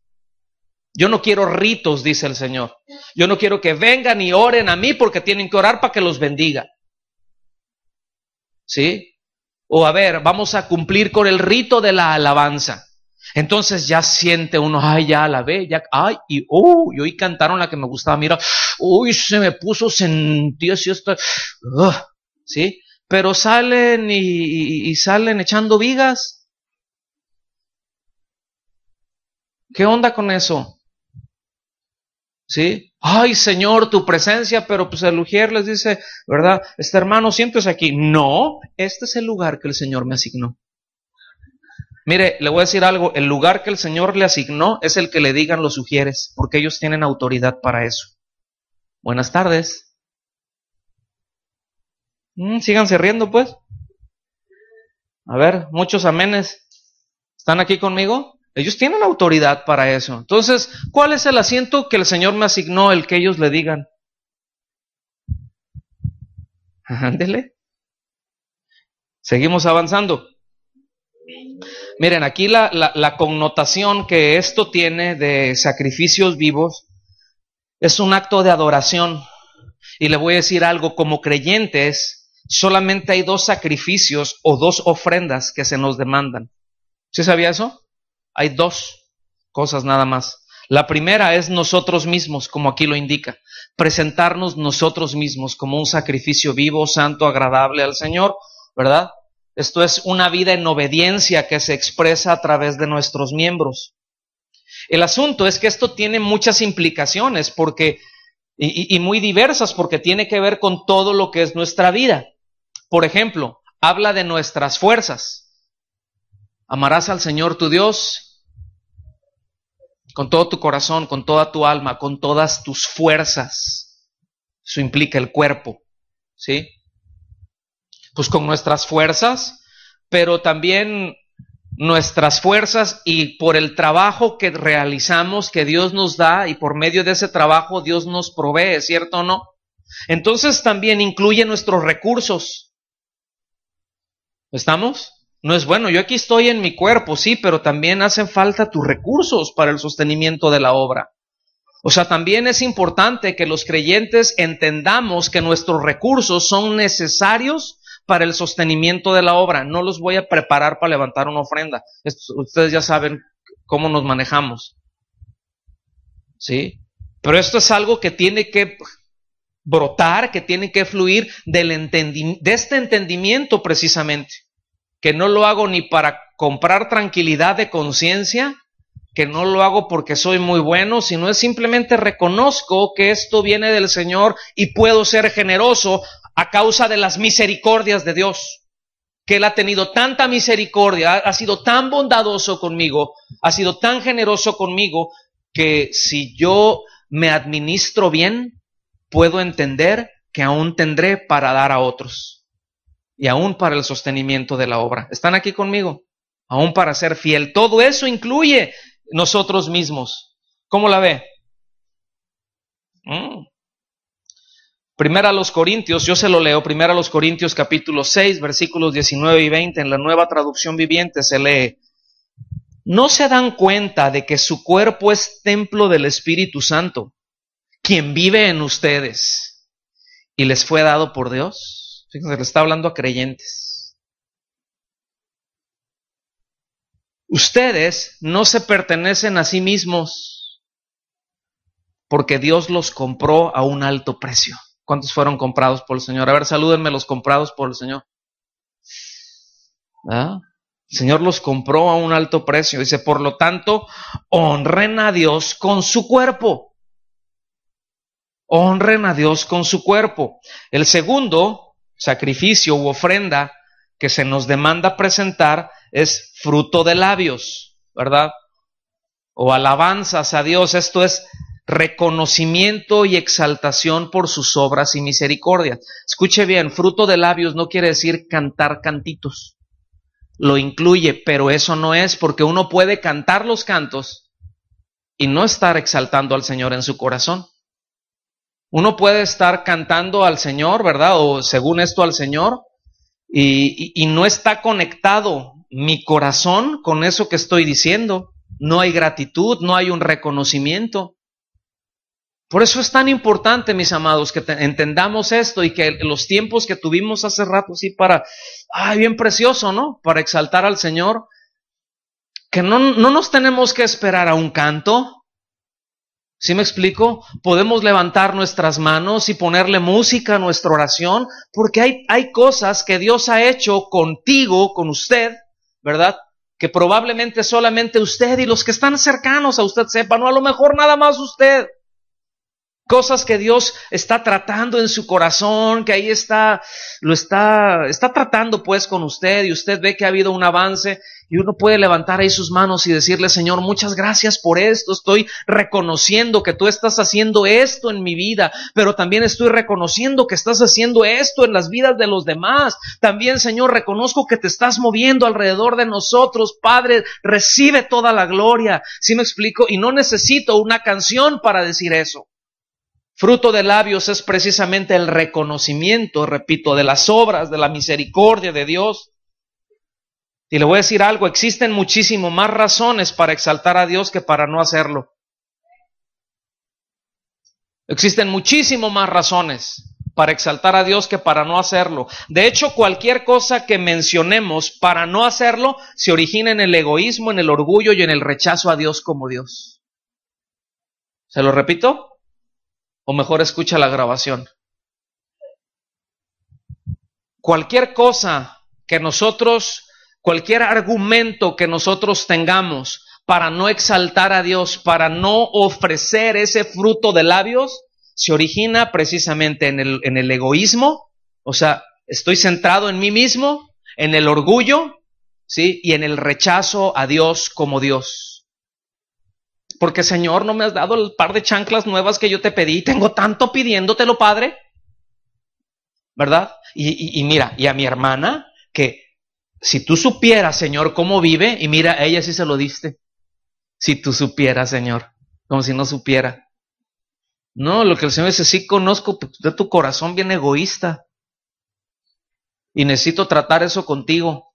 yo no quiero ritos, dice el Señor. Yo no quiero que vengan y oren a mí porque tienen que orar para que los bendiga. ¿Sí? O a ver, vamos a cumplir con el rito de la alabanza. Entonces ya siente uno, ay, ya ve, ya, ay, y, oh, y hoy cantaron la que me gustaba, mira, uy, se me puso sentido si esto, ¿sí? Pero salen y salen echando vigas. ¿Qué onda con eso? ¿Sí? Ay, Señor, tu presencia, pero pues el Ujier les dice, ¿verdad? Este hermano, siéntese aquí. No, este es el lugar que el Señor me asignó. Mire, le voy a decir algo, el lugar que el Señor le asignó es el que le digan los sugieres, porque ellos tienen autoridad para eso. Buenas tardes. Sigan mm, síganse riendo, pues. A ver, muchos amenes. ¿Están aquí conmigo? Ellos tienen autoridad para eso. Entonces, ¿cuál es el asiento que el Señor me asignó el que ellos le digan? Ándele. Seguimos avanzando. Miren, aquí la, connotación que esto tiene de sacrificios vivos es un acto de adoración. Y le voy a decir algo, como creyentes, solamente hay dos sacrificios o dos ofrendas que se nos demandan. ¿Sí sabía eso? Hay dos cosas nada más. La primera es nosotros mismos, como aquí lo indica, presentarnos nosotros mismos como un sacrificio vivo, santo, agradable al Señor, ¿verdad? Esto es una vida en obediencia que se expresa a través de nuestros miembros. El asunto es que esto tiene muchas implicaciones porque, y, y muy diversas porque tiene que ver con todo lo que es nuestra vida. Por ejemplo, habla de nuestras fuerzas. Amarás al Señor tu Dios con todo tu corazón, con toda tu alma, con todas tus fuerzas. Eso implica el cuerpo, ¿sí? Pues con nuestras fuerzas, pero también nuestras fuerzas y por el trabajo que realizamos, que Dios nos da, y por medio de ese trabajo Dios nos provee, ¿cierto o no? Entonces también incluye nuestros recursos. ¿Estamos? No es bueno, yo aquí estoy en mi cuerpo, sí, pero también hacen falta tus recursos para el sostenimiento de la obra. O sea, también es importante que los creyentes entendamos que nuestros recursos son necesarios para el sostenimiento de la obra. No los voy a preparar para levantar una ofrenda. ustedes ya saben cómo nos manejamos. ¿Sí? Pero esto es algo que tiene que brotar, que tiene que fluir del de este entendimiento precisamente que no lo hago ni para comprar tranquilidad de conciencia, que no lo hago porque soy muy bueno, sino es simplemente reconozco que esto viene del Señor y puedo ser generoso a causa de las misericordias de Dios. Que Él ha tenido tanta misericordia, ha sido tan bondadoso conmigo, ha sido tan generoso conmigo, que si yo me administro bien, puedo entender que aún tendré para dar a otros y aún para el sostenimiento de la obra. ¿Están aquí conmigo? Aún para ser fiel. Todo eso incluye nosotros mismos. ¿Cómo la ve? Mm. Primera a los Corintios, yo se lo leo, primera a los Corintios capítulo 6, versículos 19 y 20, en la nueva traducción viviente se lee, ¿no se dan cuenta de que su cuerpo es templo del Espíritu Santo, quien vive en ustedes y les fue dado por Dios? Fíjense, le está hablando a creyentes. Ustedes no se pertenecen a sí mismos porque Dios los compró a un alto precio. ¿Cuántos fueron comprados por el Señor? A ver, salúdenme los comprados por el Señor. ¿Ah? El Señor los compró a un alto precio. Dice, por lo tanto, honren a Dios con su cuerpo. Honren a Dios con su cuerpo. El segundo sacrificio u ofrenda que se nos demanda presentar es fruto de labios, ¿verdad? O alabanzas a Dios, esto es reconocimiento y exaltación por sus obras y misericordia. Escuche bien, fruto de labios no quiere decir cantar cantitos, lo incluye, pero eso no es porque uno puede cantar los cantos y no estar exaltando al Señor en su corazón. Uno puede estar cantando al Señor, ¿verdad? O según esto al Señor, y, no está conectado mi corazón con eso que estoy diciendo. No hay gratitud, no hay un reconocimiento. Por eso es tan importante, mis amados, que entendamos esto y que los tiempos que tuvimos hace rato, así para, ay, bien precioso, ¿no? Para exaltar al Señor, que no, no nos tenemos que esperar a un canto, ¿Sí me explico? Podemos levantar nuestras manos y ponerle música a nuestra oración, porque hay, hay cosas que Dios ha hecho contigo, con usted, ¿verdad? Que probablemente solamente usted y los que están cercanos a usted sepan, o a lo mejor nada más usted. Cosas que Dios está tratando en su corazón, que ahí está, lo está, está tratando pues con usted y usted ve que ha habido un avance y uno puede levantar ahí sus manos y decirle, Señor, muchas gracias por esto. Estoy reconociendo que tú estás haciendo esto en mi vida, pero también estoy reconociendo que estás haciendo esto en las vidas de los demás. También, Señor, reconozco que te estás moviendo alrededor de nosotros. Padre, recibe toda la gloria. si me explico? Y no necesito una canción para decir eso. Fruto de labios es precisamente el reconocimiento, repito, de las obras, de la misericordia de Dios. Y le voy a decir algo, existen muchísimo más razones para exaltar a Dios que para no hacerlo. Existen muchísimo más razones para exaltar a Dios que para no hacerlo. De hecho, cualquier cosa que mencionemos para no hacerlo se origina en el egoísmo, en el orgullo y en el rechazo a Dios como Dios. ¿Se lo repito? O mejor escucha la grabación. Cualquier cosa que nosotros, cualquier argumento que nosotros tengamos para no exaltar a Dios, para no ofrecer ese fruto de labios, se origina precisamente en el, egoísmo, o sea, estoy centrado en mí mismo, en el orgullo, ¿sí? Y en el rechazo a Dios como Dios. Porque Señor, no me has dado el par de chanclas nuevas que yo te pedí. Tengo tanto pidiéndotelo, Padre. ¿Verdad? Y, mira, y a mi hermana, que si tú supieras, Señor, cómo vive, y mira, ella sí se lo diste. Si tú supieras, Señor, como si no supiera. No, lo que el Señor dice, sí conozco pues, de tu corazón bien egoísta. Y necesito tratar eso contigo.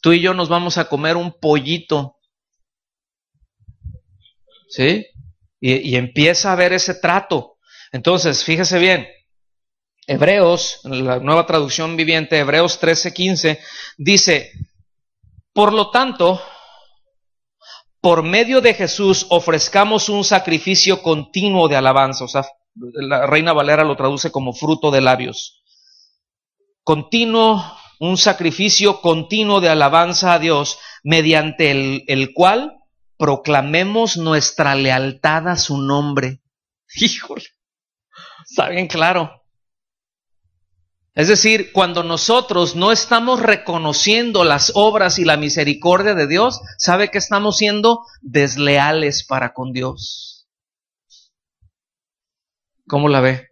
Tú y yo nos vamos a comer un pollito ¿sí? Y, empieza a ver ese trato. Entonces, fíjese bien, Hebreos, la nueva traducción viviente, Hebreos 13:15, dice, por lo tanto, por medio de Jesús ofrezcamos un sacrificio continuo de alabanza, o sea, la Reina Valera lo traduce como fruto de labios. Continuo, un sacrificio continuo de alabanza a Dios, mediante el cual proclamemos nuestra lealtad a su nombre. Híjole, está bien claro. Es decir, cuando nosotros no estamos reconociendo las obras y la misericordia de Dios, sabe que estamos siendo desleales para con Dios. ¿Cómo la ve?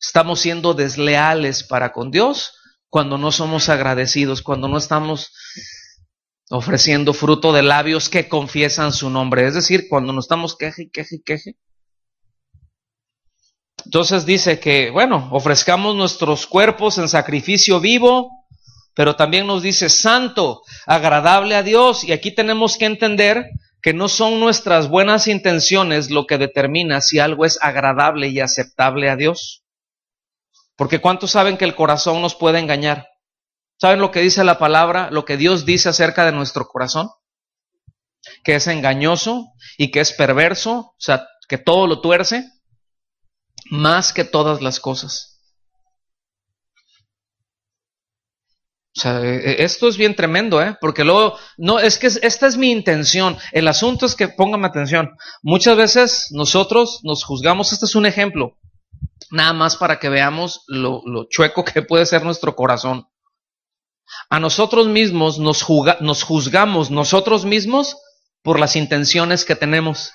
Estamos siendo desleales para con Dios cuando no somos agradecidos, cuando no estamos ofreciendo fruto de labios que confiesan su nombre. Es decir, cuando nos estamos queje, queje, queje. Entonces dice que, bueno, ofrezcamos nuestros cuerpos en sacrificio vivo, pero también nos dice santo, agradable a Dios. Y aquí tenemos que entender que no son nuestras buenas intenciones lo que determina si algo es agradable y aceptable a Dios. Porque ¿cuántos saben que el corazón nos puede engañar? ¿Saben lo que dice la palabra, lo que Dios dice acerca de nuestro corazón? Que es engañoso y que es perverso, o sea, que todo lo tuerce, más que todas las cosas. O sea, e, e, esto es bien tremendo, ¿eh? Porque luego, no, es que esta es mi intención. El asunto es que, póngame atención, muchas veces nosotros nos juzgamos, este es un ejemplo, nada más para que veamos lo chueco que puede ser nuestro corazón. A nosotros mismos nos, juzgamos nosotros mismos por las intenciones que tenemos,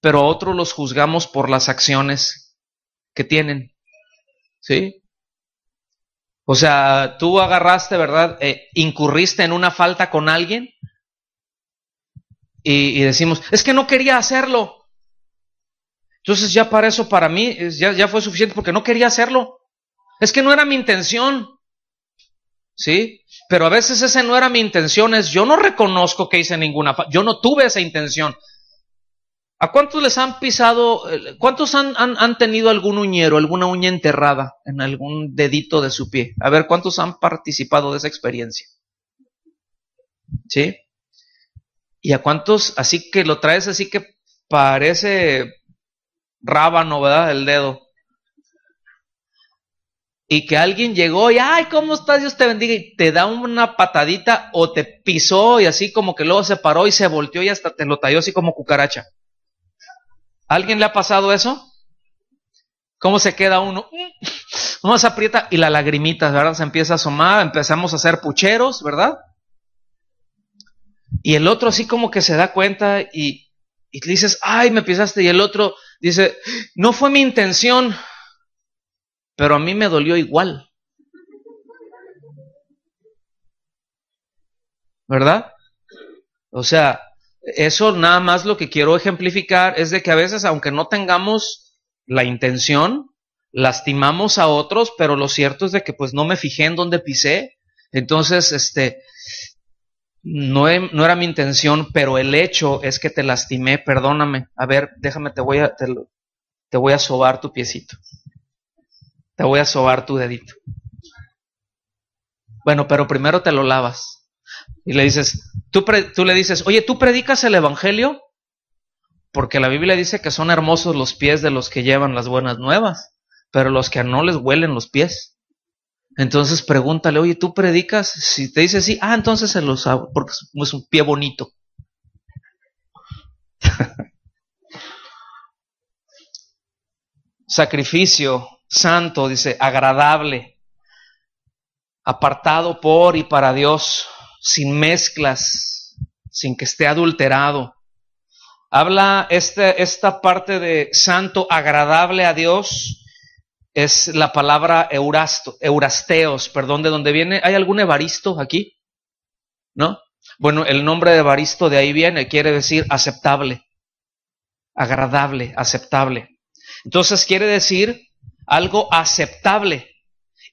pero a otros los juzgamos por las acciones que tienen. ¿Sí? O sea, tú agarraste, ¿verdad? Eh, incurriste en una falta con alguien y, decimos, es que no quería hacerlo. Entonces ya para eso, para mí, ya fue suficiente porque no quería hacerlo. Es que no era mi intención. ¿sí? Pero a veces esa no era mi intención, es yo no reconozco que hice ninguna, yo no tuve esa intención. ¿A cuántos les han pisado, eh, cuántos han, han, tenido algún uñero, alguna uña enterrada en algún dedito de su pie? A ver, ¿cuántos han participado de esa experiencia? ¿Sí? ¿Y a cuántos, así que lo traes así que parece rábano, ¿verdad? El dedo y que alguien llegó y, ay, ¿cómo estás? Dios te bendiga y te da una patadita o te pisó y así como que luego se paró y se volteó y hasta te lo talló así como cucaracha. ¿Alguien le ha pasado eso? ¿Cómo se queda uno? Uno se aprieta y la lagrimita, ¿verdad? Se empieza a asomar, empezamos a hacer pucheros, ¿verdad? Y el otro así como que se da cuenta y, y dices, ay, me pisaste. Y el otro dice, no fue mi intención pero a mí me dolió igual. ¿Verdad? O sea, eso nada más lo que quiero ejemplificar es de que a veces, aunque no tengamos la intención, lastimamos a otros, pero lo cierto es de que pues no me fijé en dónde pisé. Entonces, este, no, no era mi intención, pero el hecho es que te lastimé, perdóname. A ver, déjame, te voy a, te voy a sobar tu piecito. Te voy a sobar tu dedito. Bueno, pero primero te lo lavas. Y le dices, tú, le dices, oye, ¿tú predicas el Evangelio? Porque la Biblia dice que son hermosos los pies de los que llevan las buenas nuevas, pero los que no les huelen los pies. Entonces pregúntale, oye, ¿tú predicas? Si te dice sí, ah, entonces se los hago, porque es un pie bonito. Sacrificio santo, dice, agradable, apartado por y para Dios, sin mezclas, sin que esté adulterado. Habla este, esta parte de santo, agradable a Dios, es la palabra eurasteos, perdón, de donde viene. ¿Hay algún evaristo aquí? ¿No? Bueno, el nombre de evaristo de ahí viene, quiere decir aceptable, agradable, aceptable. Entonces quiere decir algo aceptable.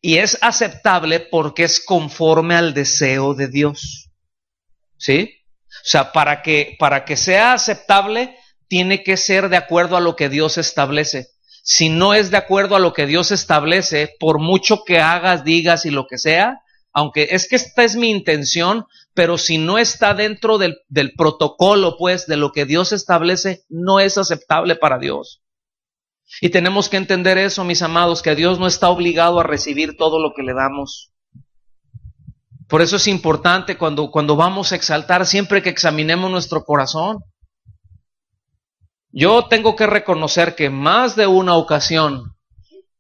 Y es aceptable porque es conforme al deseo de Dios. ¿Sí? O sea, para que, para que sea aceptable, tiene que ser de acuerdo a lo que Dios establece. Si no es de acuerdo a lo que Dios establece, por mucho que hagas, digas y lo que sea, aunque es que esta es mi intención, pero si no está dentro del, del protocolo, pues, de lo que Dios establece, no es aceptable para Dios. Y tenemos que entender eso, mis amados, que Dios no está obligado a recibir todo lo que le damos. Por eso es importante cuando, cuando vamos a exaltar, siempre que examinemos nuestro corazón. Yo tengo que reconocer que más de una ocasión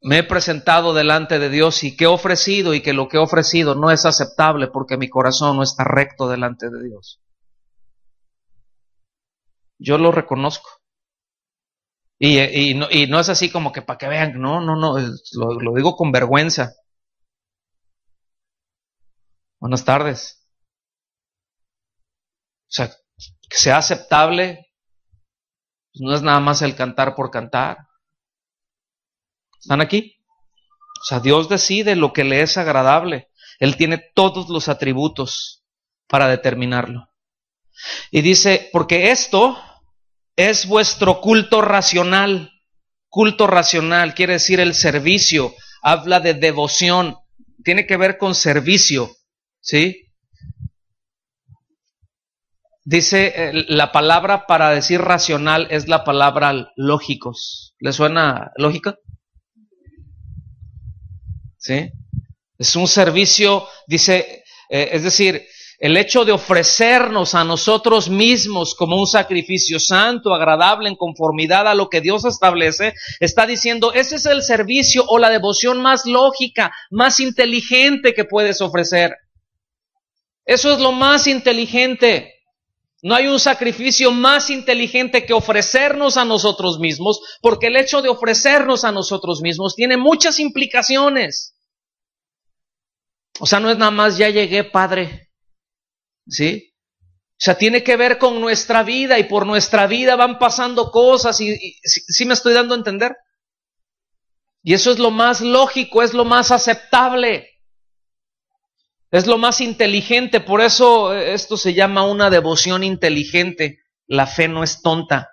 me he presentado delante de Dios y que he ofrecido y que lo que he ofrecido no es aceptable porque mi corazón no está recto delante de Dios. Yo lo reconozco. Y, y, no, y no es así como que para que vean, no, no, no, lo, lo digo con vergüenza. Buenas tardes. O sea, que sea aceptable pues, no es nada más el cantar por cantar. ¿Están aquí? O sea, Dios decide lo que le es agradable. Él tiene todos los atributos para determinarlo. Y dice, porque esto, es vuestro culto racional. Culto racional quiere decir el servicio, habla de devoción, tiene que ver con servicio, ¿sí? Dice eh, la palabra para decir racional es la palabra lógicos. ¿Le suena lógica? ¿Sí? Es un servicio, dice, eh, es decir, el hecho de ofrecernos a nosotros mismos como un sacrificio santo, agradable, en conformidad a lo que Dios establece, está diciendo, ese es el servicio o la devoción más lógica, más inteligente que puedes ofrecer. Eso es lo más inteligente. No hay un sacrificio más inteligente que ofrecernos a nosotros mismos, porque el hecho de ofrecernos a nosotros mismos tiene muchas implicaciones. O sea, no es nada más ya llegué, Padre. ¿Sí? O sea, tiene que ver con nuestra vida y por nuestra vida van pasando cosas y, sí me estoy dando a entender. Y eso es lo más lógico, es lo más aceptable, es lo más inteligente. Por eso eh, esto se llama una devoción inteligente. La fe no es tonta.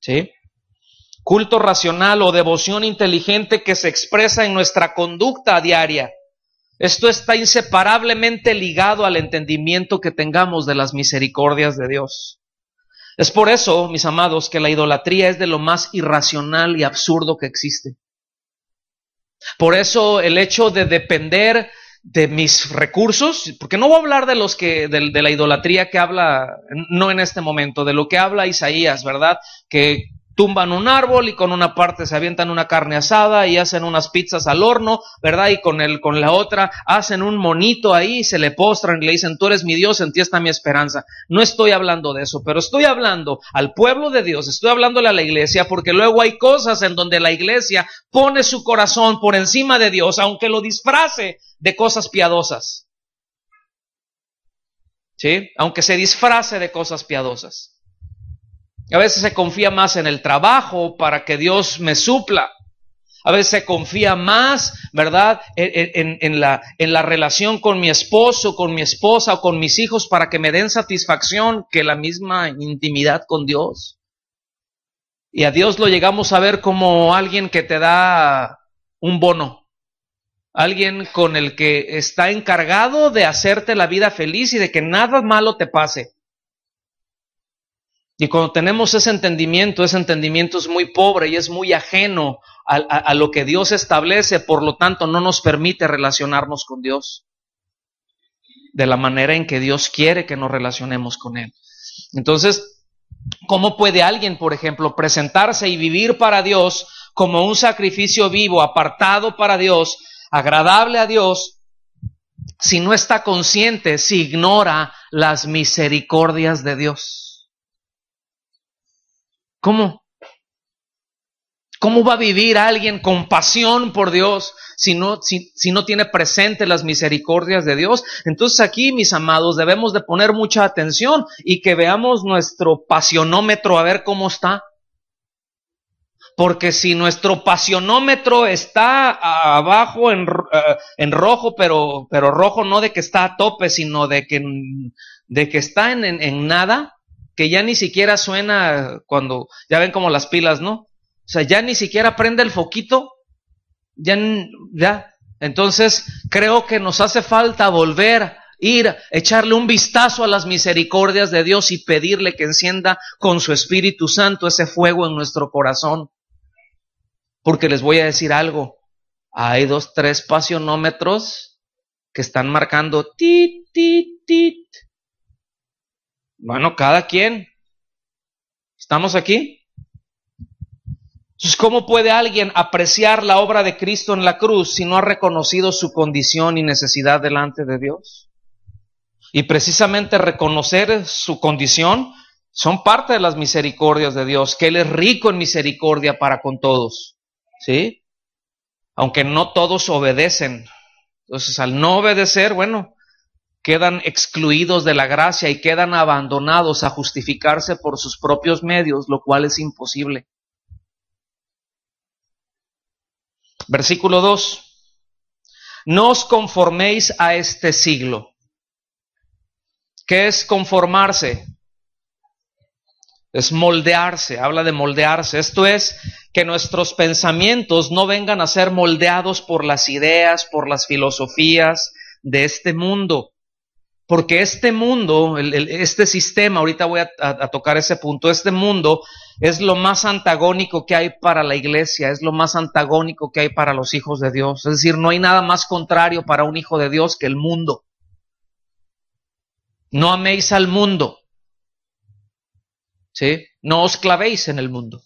¿Sí? Culto racional o devoción inteligente que se expresa en nuestra conducta diaria esto está inseparablemente ligado al entendimiento que tengamos de las misericordias de Dios. Es por eso, mis amados, que la idolatría es de lo más irracional y absurdo que existe. Por eso el hecho de depender de mis recursos, porque no voy a hablar de los que, de, la idolatría que habla, no en este momento, de lo que habla Isaías, ¿verdad? Que tumban un árbol y con una parte se avientan una carne asada y hacen unas pizzas al horno, ¿verdad? Y con, el, con la otra hacen un monito ahí y se le postran y le dicen, tú eres mi Dios, en ti está mi esperanza. No estoy hablando de eso, pero estoy hablando al pueblo de Dios, estoy hablándole a la iglesia, porque luego hay cosas en donde la iglesia pone su corazón por encima de Dios, aunque lo disfrace de cosas piadosas. ¿Sí? Aunque se disfrace de cosas piadosas. A veces se confía más en el trabajo para que Dios me supla. A veces se confía más, ¿verdad?, en, la, la relación con mi esposo, con mi esposa o con mis hijos para que me den satisfacción que la misma intimidad con Dios. Y a Dios lo llegamos a ver como alguien que te da un bono, alguien con el que está encargado de hacerte la vida feliz y de que nada malo te pase. Y cuando tenemos ese entendimiento, ese entendimiento es muy pobre y es muy ajeno a, lo que Dios establece, por lo tanto no nos permite relacionarnos con Dios de la manera en que Dios quiere que nos relacionemos con Él. Entonces, ¿cómo puede alguien, por ejemplo, presentarse y vivir para Dios como un sacrificio vivo, apartado para Dios, agradable a Dios, si no está consciente, si ignora las misericordias de Dios? ¿Cómo? ¿Cómo va a vivir alguien con pasión por Dios si no, si, no tiene presente las misericordias de Dios? Entonces aquí, mis amados, debemos de poner mucha atención y que veamos nuestro pasionómetro a ver cómo está. Porque si nuestro pasionómetro está abajo eh, en, rojo, pero, pero rojo no de que está a tope, sino de que, de que está en nada, que ya ni siquiera suena cuando, ya ven como las pilas, ¿no? O sea, ya ni siquiera prende el foquito, ya, ya. Entonces, creo que nos hace falta volver, ir, echarle un vistazo a las misericordias de Dios y pedirle que encienda con su Espíritu Santo ese fuego en nuestro corazón. Porque les voy a decir algo, hay dos, tres pasionómetros que están marcando tit, tit, tit bueno, cada quien. ¿Estamos aquí? Entonces, ¿cómo puede alguien apreciar la obra de Cristo en la cruz si no ha reconocido su condición y necesidad delante de Dios? Y precisamente reconocer su condición son parte de las misericordias de Dios, que Él es rico en misericordia para con todos, ¿sí? Aunque no todos obedecen. Entonces, al no obedecer, bueno, quedan excluidos de la gracia y quedan abandonados a justificarse por sus propios medios, lo cual es imposible. Versículo 2. No os conforméis a este siglo. ¿Qué es conformarse? Es moldearse, habla de moldearse. Esto es que nuestros pensamientos no vengan a ser moldeados por las ideas, por las filosofías de este mundo. Porque este mundo, este sistema, ahorita voy a, tocar ese punto, este mundo es lo más antagónico que hay para la iglesia, es lo más antagónico que hay para los hijos de Dios. Es decir, no hay nada más contrario para un hijo de Dios que el mundo. No améis al mundo. ¿Sí? No os clavéis en el mundo.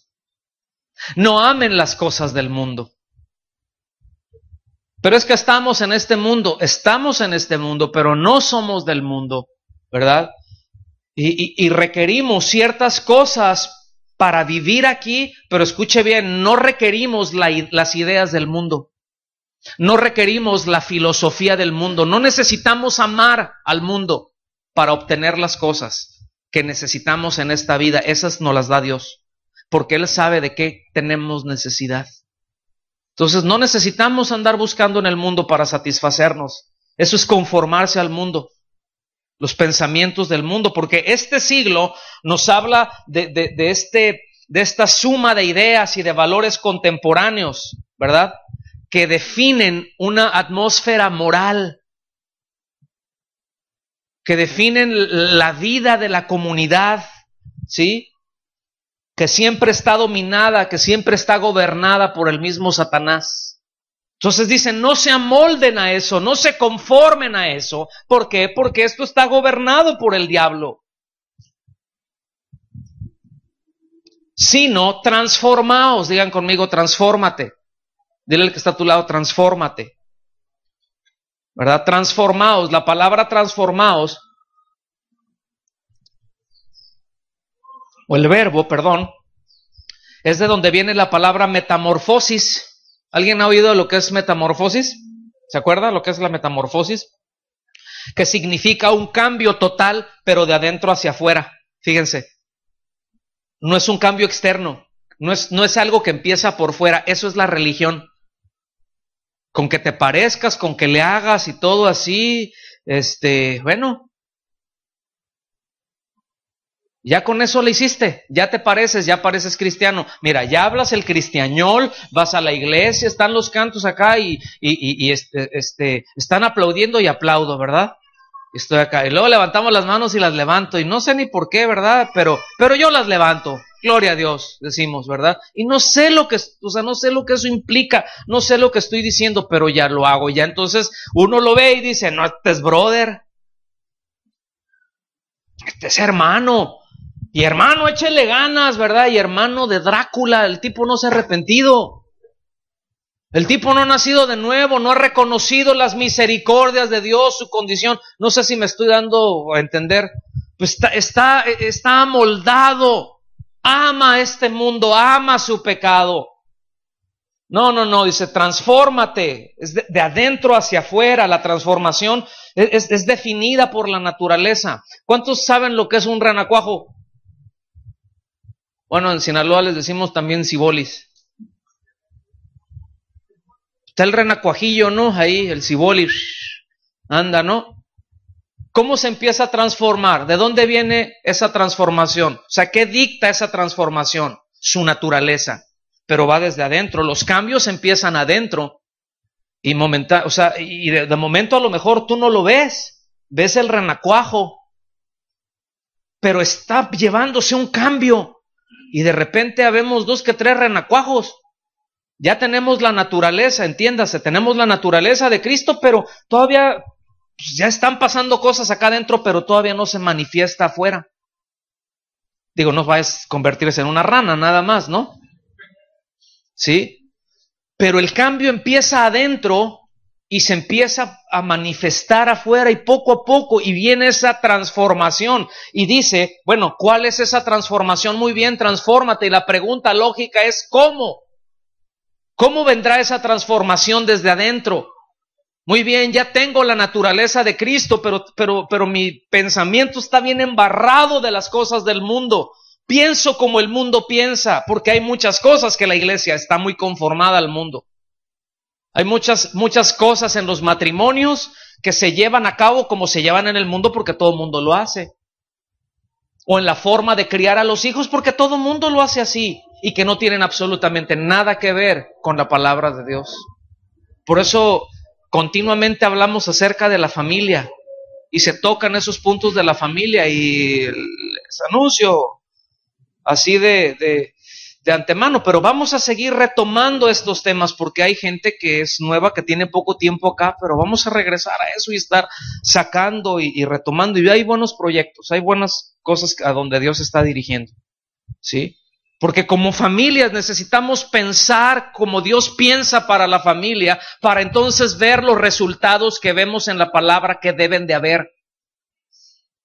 No amen las cosas del mundo. Pero es que estamos en este mundo, estamos en este mundo, pero no somos del mundo, ¿verdad? Y, requerimos ciertas cosas para vivir aquí, pero escuche bien, no requerimos las ideas del mundo. No requerimos la filosofía del mundo, no necesitamos amar al mundo para obtener las cosas que necesitamos en esta vida. Esas nos las da Dios, porque Él sabe de qué tenemos necesidad. Entonces no necesitamos andar buscando en el mundo para satisfacernos. Eso es conformarse al mundo, los pensamientos del mundo, porque este siglo nos habla de, este, de esta suma de ideas y de valores contemporáneos, ¿verdad? Que definen una atmósfera moral, que definen la vida de la comunidad, ¿sí? que siempre está dominada, que siempre está gobernada por el mismo Satanás. Entonces dicen, no se amolden a eso, no se conformen a eso. ¿Por qué? Porque esto está gobernado por el diablo. Sino, transformaos, digan conmigo, transfórmate. Dile al que está a tu lado, transfórmate. ¿Verdad? Transformaos. La palabra transformaos o el verbo, perdón, es de donde viene la palabra metamorfosis. ¿Alguien ha oído lo que es metamorfosis? ¿Se acuerda lo que es la metamorfosis? Que significa un cambio total, pero de adentro hacia afuera. Fíjense, no es un cambio externo, no es, no es algo que empieza por fuera, eso es la religión. Con que te parezcas, con que le hagas y todo así, este, bueno, ya con eso lo hiciste, ya te pareces, ya pareces cristiano. Mira, ya hablas el cristianol, vas a la iglesia, están los cantos acá y, y, este, este, están aplaudiendo y aplaudo, ¿verdad? Estoy acá. Y luego levantamos las manos y las levanto. Y no sé ni por qué, ¿verdad? Pero, pero yo las levanto. Gloria a Dios, decimos, ¿verdad? Y no sé lo que, o sea, no sé lo que eso implica, no sé lo que estoy diciendo, pero ya lo hago. Ya entonces uno lo ve y dice, no, este es brother. Este es hermano y hermano, échele ganas, ¿verdad? Y hermano de Drácula, el tipo no se ha arrepentido. El tipo no ha nacido de nuevo, no ha reconocido las misericordias de Dios, su condición. No sé si me estoy dando a entender. Pues está, está, amoldado. Ama este mundo, ama su pecado. No, no, no, dice, transfórmate. Es de, adentro hacia afuera. La transformación es, es, definida por la naturaleza. ¿Cuántos saben lo que es un renacuajo? Bueno, en Sinaloa les decimos también cibolis. Está el renacuajillo, ¿no? Ahí, el cibolis. Anda, ¿no? ¿Cómo se empieza a transformar? ¿De dónde viene esa transformación? O sea, ¿qué dicta esa transformación? Su naturaleza. Pero va desde adentro. Los cambios empiezan adentro. Y, sea, y de momento a lo mejor tú no lo ves. Ves el renacuajo. Pero está llevándose un cambio y de repente habemos dos que tres renacuajos. Ya tenemos la naturaleza, entiéndase, tenemos la naturaleza de Cristo, pero todavía pues, ya están pasando cosas acá adentro, pero todavía no se manifiesta afuera. Digo, no va a convertirse en una rana nada más, ¿no? ¿Sí? Pero el cambio empieza adentro y se empieza a manifestar afuera y poco a poco y viene esa transformación y dice, bueno, ¿cuál es esa transformación? Muy bien, transfórmate y la pregunta lógica es ¿cómo? ¿Cómo vendrá esa transformación desde adentro? Muy bien, ya tengo la naturaleza de Cristo, pero, pero, pero mi pensamiento está bien embarrado de las cosas del mundo. Pienso como el mundo piensa, porque hay muchas cosas que la iglesia está muy conformada al mundo. Hay muchas, muchas cosas en los matrimonios que se llevan a cabo como se llevan en el mundo porque todo el mundo lo hace. O en la forma de criar a los hijos porque todo el mundo lo hace así y que no tienen absolutamente nada que ver con la palabra de Dios. Por eso continuamente hablamos acerca de la familia y se tocan esos puntos de la familia y el, anuncio así de de antemano, pero vamos a seguir retomando estos temas porque hay gente que es nueva, que tiene poco tiempo acá, pero vamos a regresar a eso y estar sacando y, retomando. Y hay buenos proyectos, hay buenas cosas a donde Dios está dirigiendo. ¿Sí? Porque como familias necesitamos pensar como Dios piensa para la familia, para entonces ver los resultados que vemos en la palabra que deben de haber.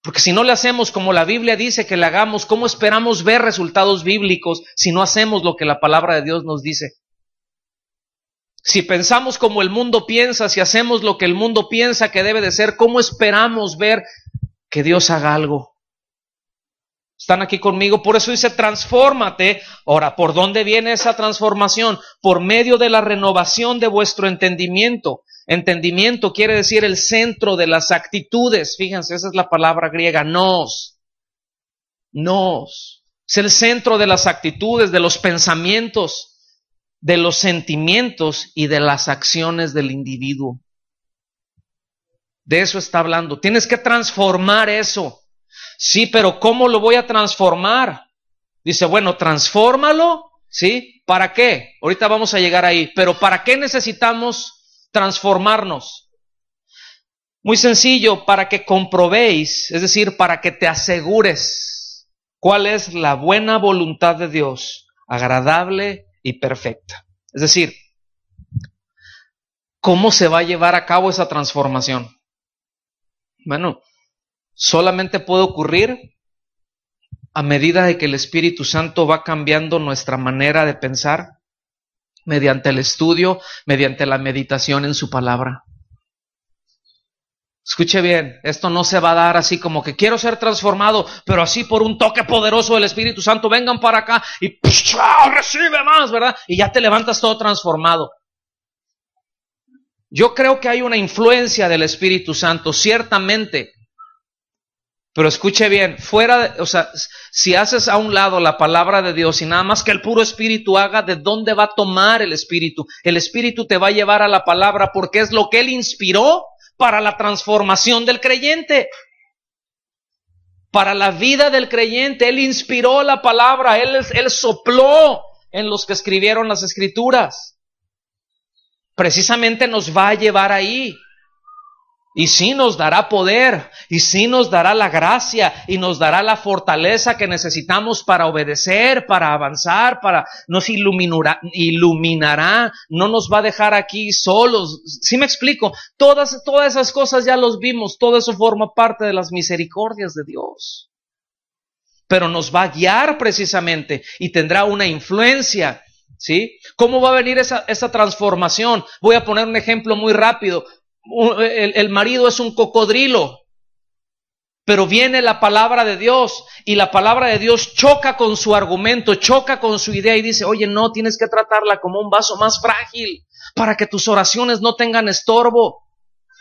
Porque si no le hacemos como la Biblia dice que le hagamos, ¿cómo esperamos ver resultados bíblicos si no hacemos lo que la palabra de Dios nos dice? Si pensamos como el mundo piensa, si hacemos lo que el mundo piensa que debe de ser, ¿cómo esperamos ver que Dios haga algo? Están aquí conmigo, por eso dice transfórmate. Ahora, ¿por dónde viene esa transformación? Por medio de la renovación de vuestro entendimiento. Entendimiento quiere decir el centro de las actitudes. Fíjense, esa es la palabra griega, nos. Nos. Es el centro de las actitudes, de los pensamientos, de los sentimientos y de las acciones del individuo. De eso está hablando. Tienes que transformar eso. Sí, pero ¿cómo lo voy a transformar? Dice, bueno, transfórmalo, ¿sí? ¿Para qué? Ahorita vamos a llegar ahí, pero ¿para qué necesitamos transformarnos? Muy sencillo, para que comprobéis, es decir, para que te asegures cuál es la buena voluntad de Dios, agradable y perfecta. Es decir, ¿cómo se va a llevar a cabo esa transformación? Bueno, solamente puede ocurrir a medida de que el Espíritu Santo va cambiando nuestra manera de pensar mediante el estudio, mediante la meditación en su palabra. Escuche bien, esto no se va a dar así como que quiero ser transformado, pero así por un toque poderoso del Espíritu Santo, vengan para acá y ¡Ah, recibe más, ¿verdad? Y ya te levantas todo transformado. Yo creo que hay una influencia del Espíritu Santo, ciertamente, pero escuche bien, fuera, o sea, si haces a un lado la palabra de Dios y nada más que el puro espíritu haga, ¿de dónde va a tomar el espíritu? El espíritu te va a llevar a la palabra porque es lo que él inspiró para la transformación del creyente. Para la vida del creyente, él inspiró la palabra, él, él sopló en los que escribieron las escrituras. Precisamente nos va a llevar ahí. Y sí nos dará poder, y sí nos dará la gracia, y nos dará la fortaleza que necesitamos para obedecer, para avanzar, para nos iluminará, iluminará no nos va a dejar aquí solos. ¿Sí me explico? Todas, todas esas cosas ya los vimos, todo eso forma parte de las misericordias de Dios. Pero nos va a guiar precisamente y tendrá una influencia ¿Sí? ¿Cómo va a venir esa, esa, transformación? Voy a poner un ejemplo muy rápido el, marido es un cocodrilo. Pero viene la palabra de Dios y la palabra de Dios choca con su argumento, choca con su idea y dice, oye, no, tienes que tratarla como un vaso más frágil para que tus oraciones no tengan estorbo.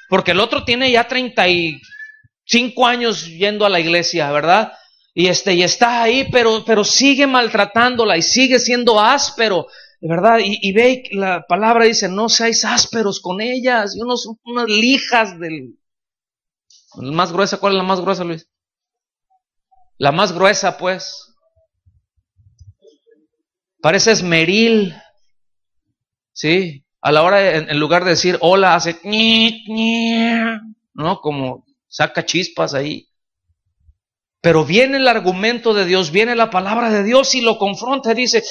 Porque el otro tiene ya 35 años yendo a la iglesia, ¿verdad? Y, este, y está ahí, pero, pero sigue maltratándola y sigue siendo áspero ¿verdad? Y, ve, la palabra dice, no seáis ásperos con ellas, y unos, unas lijas del... más gruesa, ¿cuál es la más gruesa, Luis? La más gruesa, pues. Parece esmeril, ¿sí? A la hora, en, lugar de decir hola, hace... ¿No? Como saca chispas ahí. Pero viene el argumento de Dios, viene la palabra de Dios y lo confronta y dice,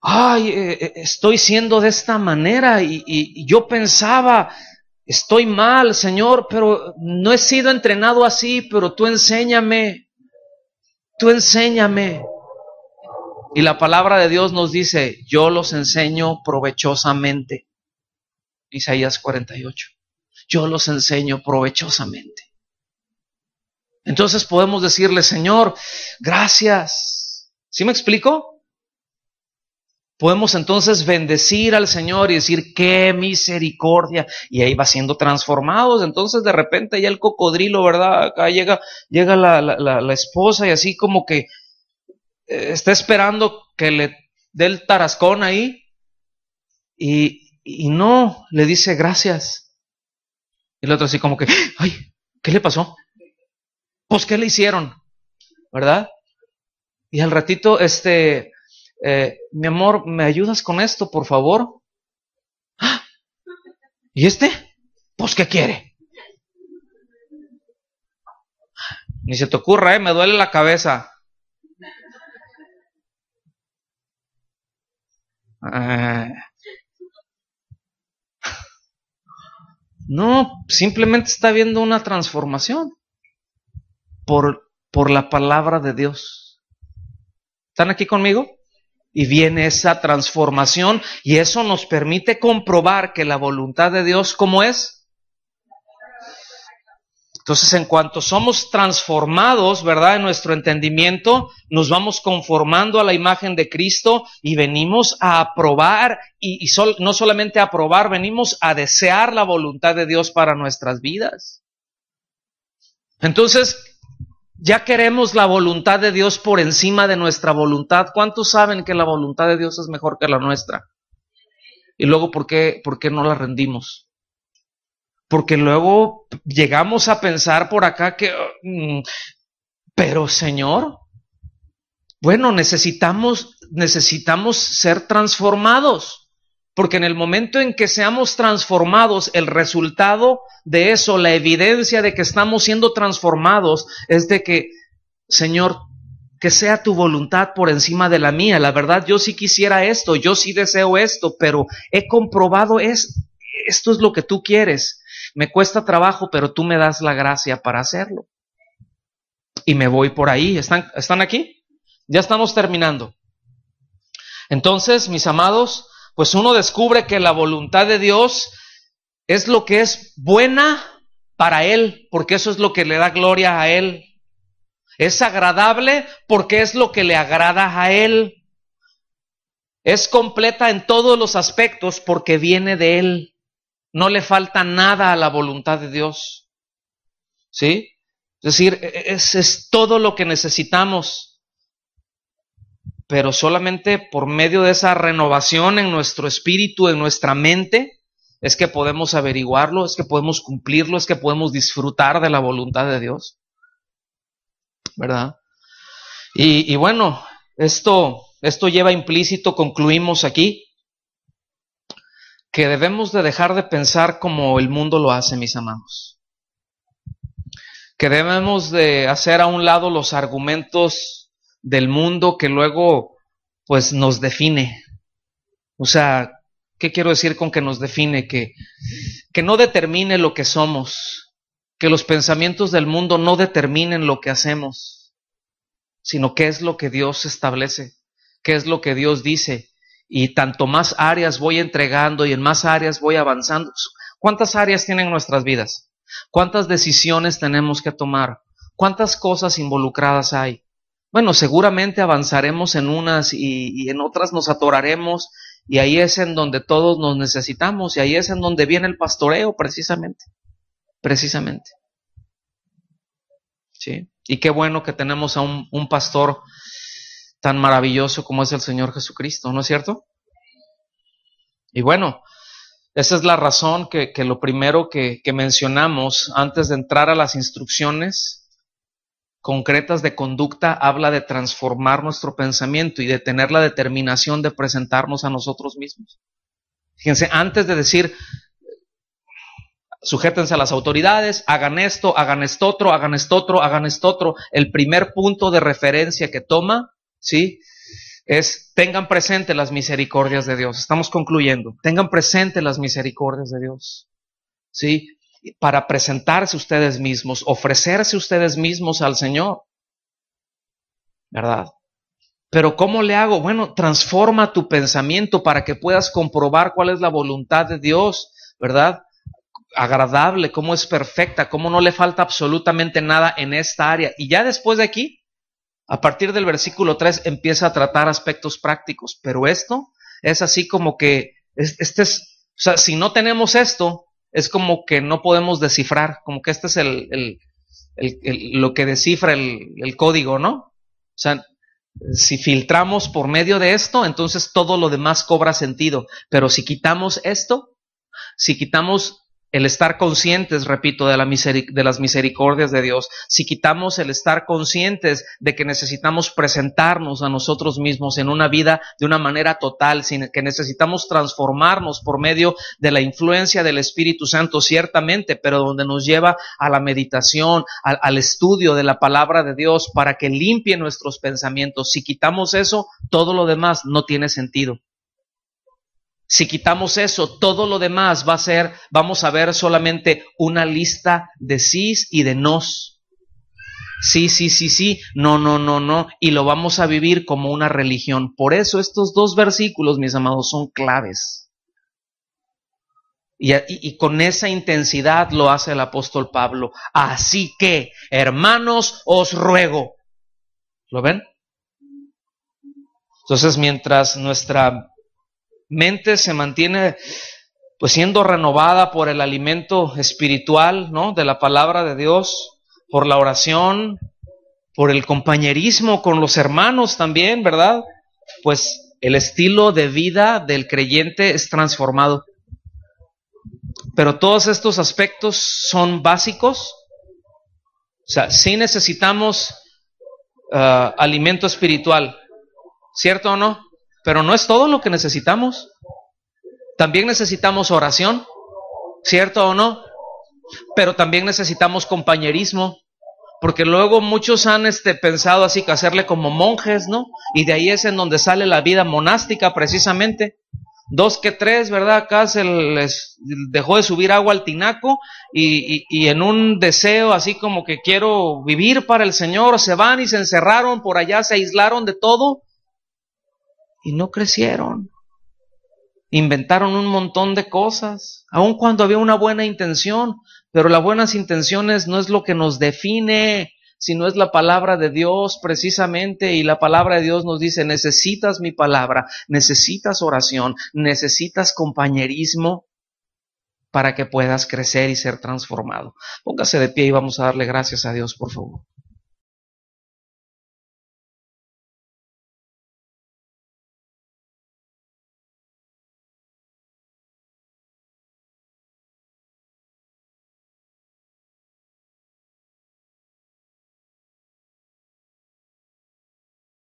ay, eh, eh, estoy siendo de esta manera y, yo pensaba, estoy mal, Señor, pero no he sido entrenado así, pero tú enséñame, tú enséñame. Y la palabra de Dios nos dice, yo los enseño provechosamente. Isaías 48. Yo los enseño provechosamente. Entonces podemos decirle, Señor, gracias. ¿Sí me explico? Podemos entonces bendecir al Señor y decir, qué misericordia. Y ahí va siendo transformados. Entonces de repente ya el cocodrilo, ¿verdad? Acá llega, llega la, esposa y así como que eh, está esperando que le dé el tarascón ahí. Y, y no, le dice gracias. Y el otro así como que, ay, ¿qué le pasó? Pues, ¿qué le hicieron? ¿Verdad? Y al ratito, este, eh, mi amor, ¿me ayudas con esto, por favor? ¿Y este? Pues, ¿qué quiere? Ni se te ocurra, ¿eh? me duele la cabeza. Eh. No, simplemente está viendo una transformación por, por la palabra de Dios. ¿Están aquí conmigo? y viene esa transformación y eso nos permite comprobar que la voluntad de Dios ¿cómo es. Entonces, en cuanto somos transformados, ¿verdad? En nuestro entendimiento, nos vamos conformando a la imagen de Cristo y venimos a aprobar, y, no solamente a aprobar, venimos a desear la voluntad de Dios para nuestras vidas. Entonces, ya queremos la voluntad de Dios por encima de nuestra voluntad. ¿Cuántos saben que la voluntad de Dios es mejor que la nuestra? Y luego, ¿por qué, por qué no la rendimos? Porque luego llegamos a pensar por acá que, ah, mm, pero Señor, bueno, necesitamos, necesitamos ser transformados. Porque en el momento en que seamos transformados, el resultado de eso, la evidencia de que estamos siendo transformados, es de que, Señor, que sea tu voluntad por encima de la mía. La verdad, yo sí quisiera esto, yo sí deseo esto, pero he comprobado es, esto es lo que tú quieres. Me cuesta trabajo, pero tú me das la gracia para hacerlo. Y me voy por ahí. ¿Están, están aquí? Ya estamos terminando. Entonces, mis amados, pues uno descubre que la voluntad de Dios es lo que es buena para Él, porque eso es lo que le da gloria a Él. Es agradable porque es lo que le agrada a Él. Es completa en todos los aspectos porque viene de Él. No le falta nada a la voluntad de Dios. ¿Sí? Es decir, e-, es, es todo lo que necesitamos pero solamente por medio de esa renovación en nuestro espíritu, en nuestra mente, es que podemos averiguarlo, es que podemos cumplirlo, es que podemos disfrutar de la voluntad de Dios. ¿Verdad? Y, bueno, esto, esto lleva implícito, concluimos aquí, que debemos de dejar de pensar como el mundo lo hace, mis amados. Que debemos de hacer a un lado los argumentos del mundo que luego pues nos define. O sea, ¿qué quiero decir con que nos define? Que, que no determine lo que somos, que los pensamientos del mundo no determinen lo que hacemos, sino qué es lo que Dios establece, qué es lo que Dios dice. Y tanto más áreas voy entregando y en más áreas voy avanzando. ¿Cuántas áreas tienen nuestras vidas? ¿Cuántas decisiones tenemos que tomar? ¿Cuántas cosas involucradas hay? bueno, seguramente avanzaremos en unas y, en otras nos atoraremos y ahí es en donde todos nos necesitamos y ahí es en donde viene el pastoreo precisamente, precisamente. ¿Sí? Y qué bueno que tenemos a un, pastor tan maravilloso como es el Señor Jesucristo, ¿no es cierto? Y bueno, esa es la razón que, lo primero que mencionamos antes de entrar a las instrucciones concretas de conducta habla de transformar nuestro pensamiento y de tener la determinación de presentarnos a nosotros mismos. Fíjense, antes de decir, sujétense a las autoridades, hagan esto, hagan esto otro, hagan esto otro, hagan esto otro, el primer punto de referencia que toma, ¿sí? Es tengan presente las misericordias de Dios. Estamos concluyendo. Tengan presente las misericordias de Dios. ¿Sí? para presentarse ustedes mismos, ofrecerse ustedes mismos al Señor. ¿Verdad? Pero ¿cómo le hago? Bueno, transforma tu pensamiento para que puedas comprobar cuál es la voluntad de Dios, ¿verdad? Agradable, cómo es perfecta, cómo no le falta absolutamente nada en esta área. Y ya después de aquí, a partir del versículo 3, empieza a tratar aspectos prácticos. Pero esto es así como que, este es, o sea, si no tenemos esto, es como que no podemos descifrar, como que este es el, el, lo que descifra el, código, ¿no? O sea, si filtramos por medio de esto, entonces todo lo demás cobra sentido, pero si quitamos esto, si quitamos el estar conscientes, repito, de, las misericordias de Dios. Si quitamos el estar conscientes de que necesitamos presentarnos a nosotros mismos en una vida de una manera total, sin que necesitamos transformarnos por medio de la influencia del Espíritu Santo, ciertamente, pero donde nos lleva a la meditación, al estudio de la palabra de Dios para que limpie nuestros pensamientos. Si quitamos eso, todo lo demás no tiene sentido. Si quitamos eso, todo lo demás va a ser, vamos a ver solamente una lista de sís y de nos. Sí, sí, sí, sí, no, no, no, no, y lo vamos a vivir como una religión. Por eso estos dos versículos, mis amados, son claves. Y, y con esa intensidad lo hace el apóstol Pablo. Así que, hermanos, os ruego. ¿Lo ven? Entonces, mientras nuestra mente se mantiene pues siendo renovada por el alimento espiritual, ¿no? De la palabra de Dios, por la oración, por el compañerismo con los hermanos también, ¿verdad? Pues el estilo de vida del creyente es transformado. Pero todos estos aspectos son básicos. O sea, si necesitamos ah, alimento espiritual, ¿cierto o no? Pero no es todo lo que necesitamos. También necesitamos oración, ¿cierto o no? Pero también necesitamos compañerismo, porque luego muchos han este, pensado así que hacerle como monjes, ¿no? Y de ahí es en donde sale la vida monástica precisamente. Dos que tres, ¿verdad? Acá se les dejó de subir agua al tinaco y, y en un deseo así como que quiero vivir para el Señor, se van y se encerraron por allá, se aislaron de todo y no crecieron. Inventaron un montón de cosas, aun cuando había una buena intención, pero las buenas intenciones no es lo que nos define, sino es la palabra de Dios precisamente, y la palabra de Dios nos dice, necesitas mi palabra, necesitas oración, necesitas compañerismo para que puedas crecer y ser transformado. Póngase de pie y vamos a darle gracias a Dios, por favor.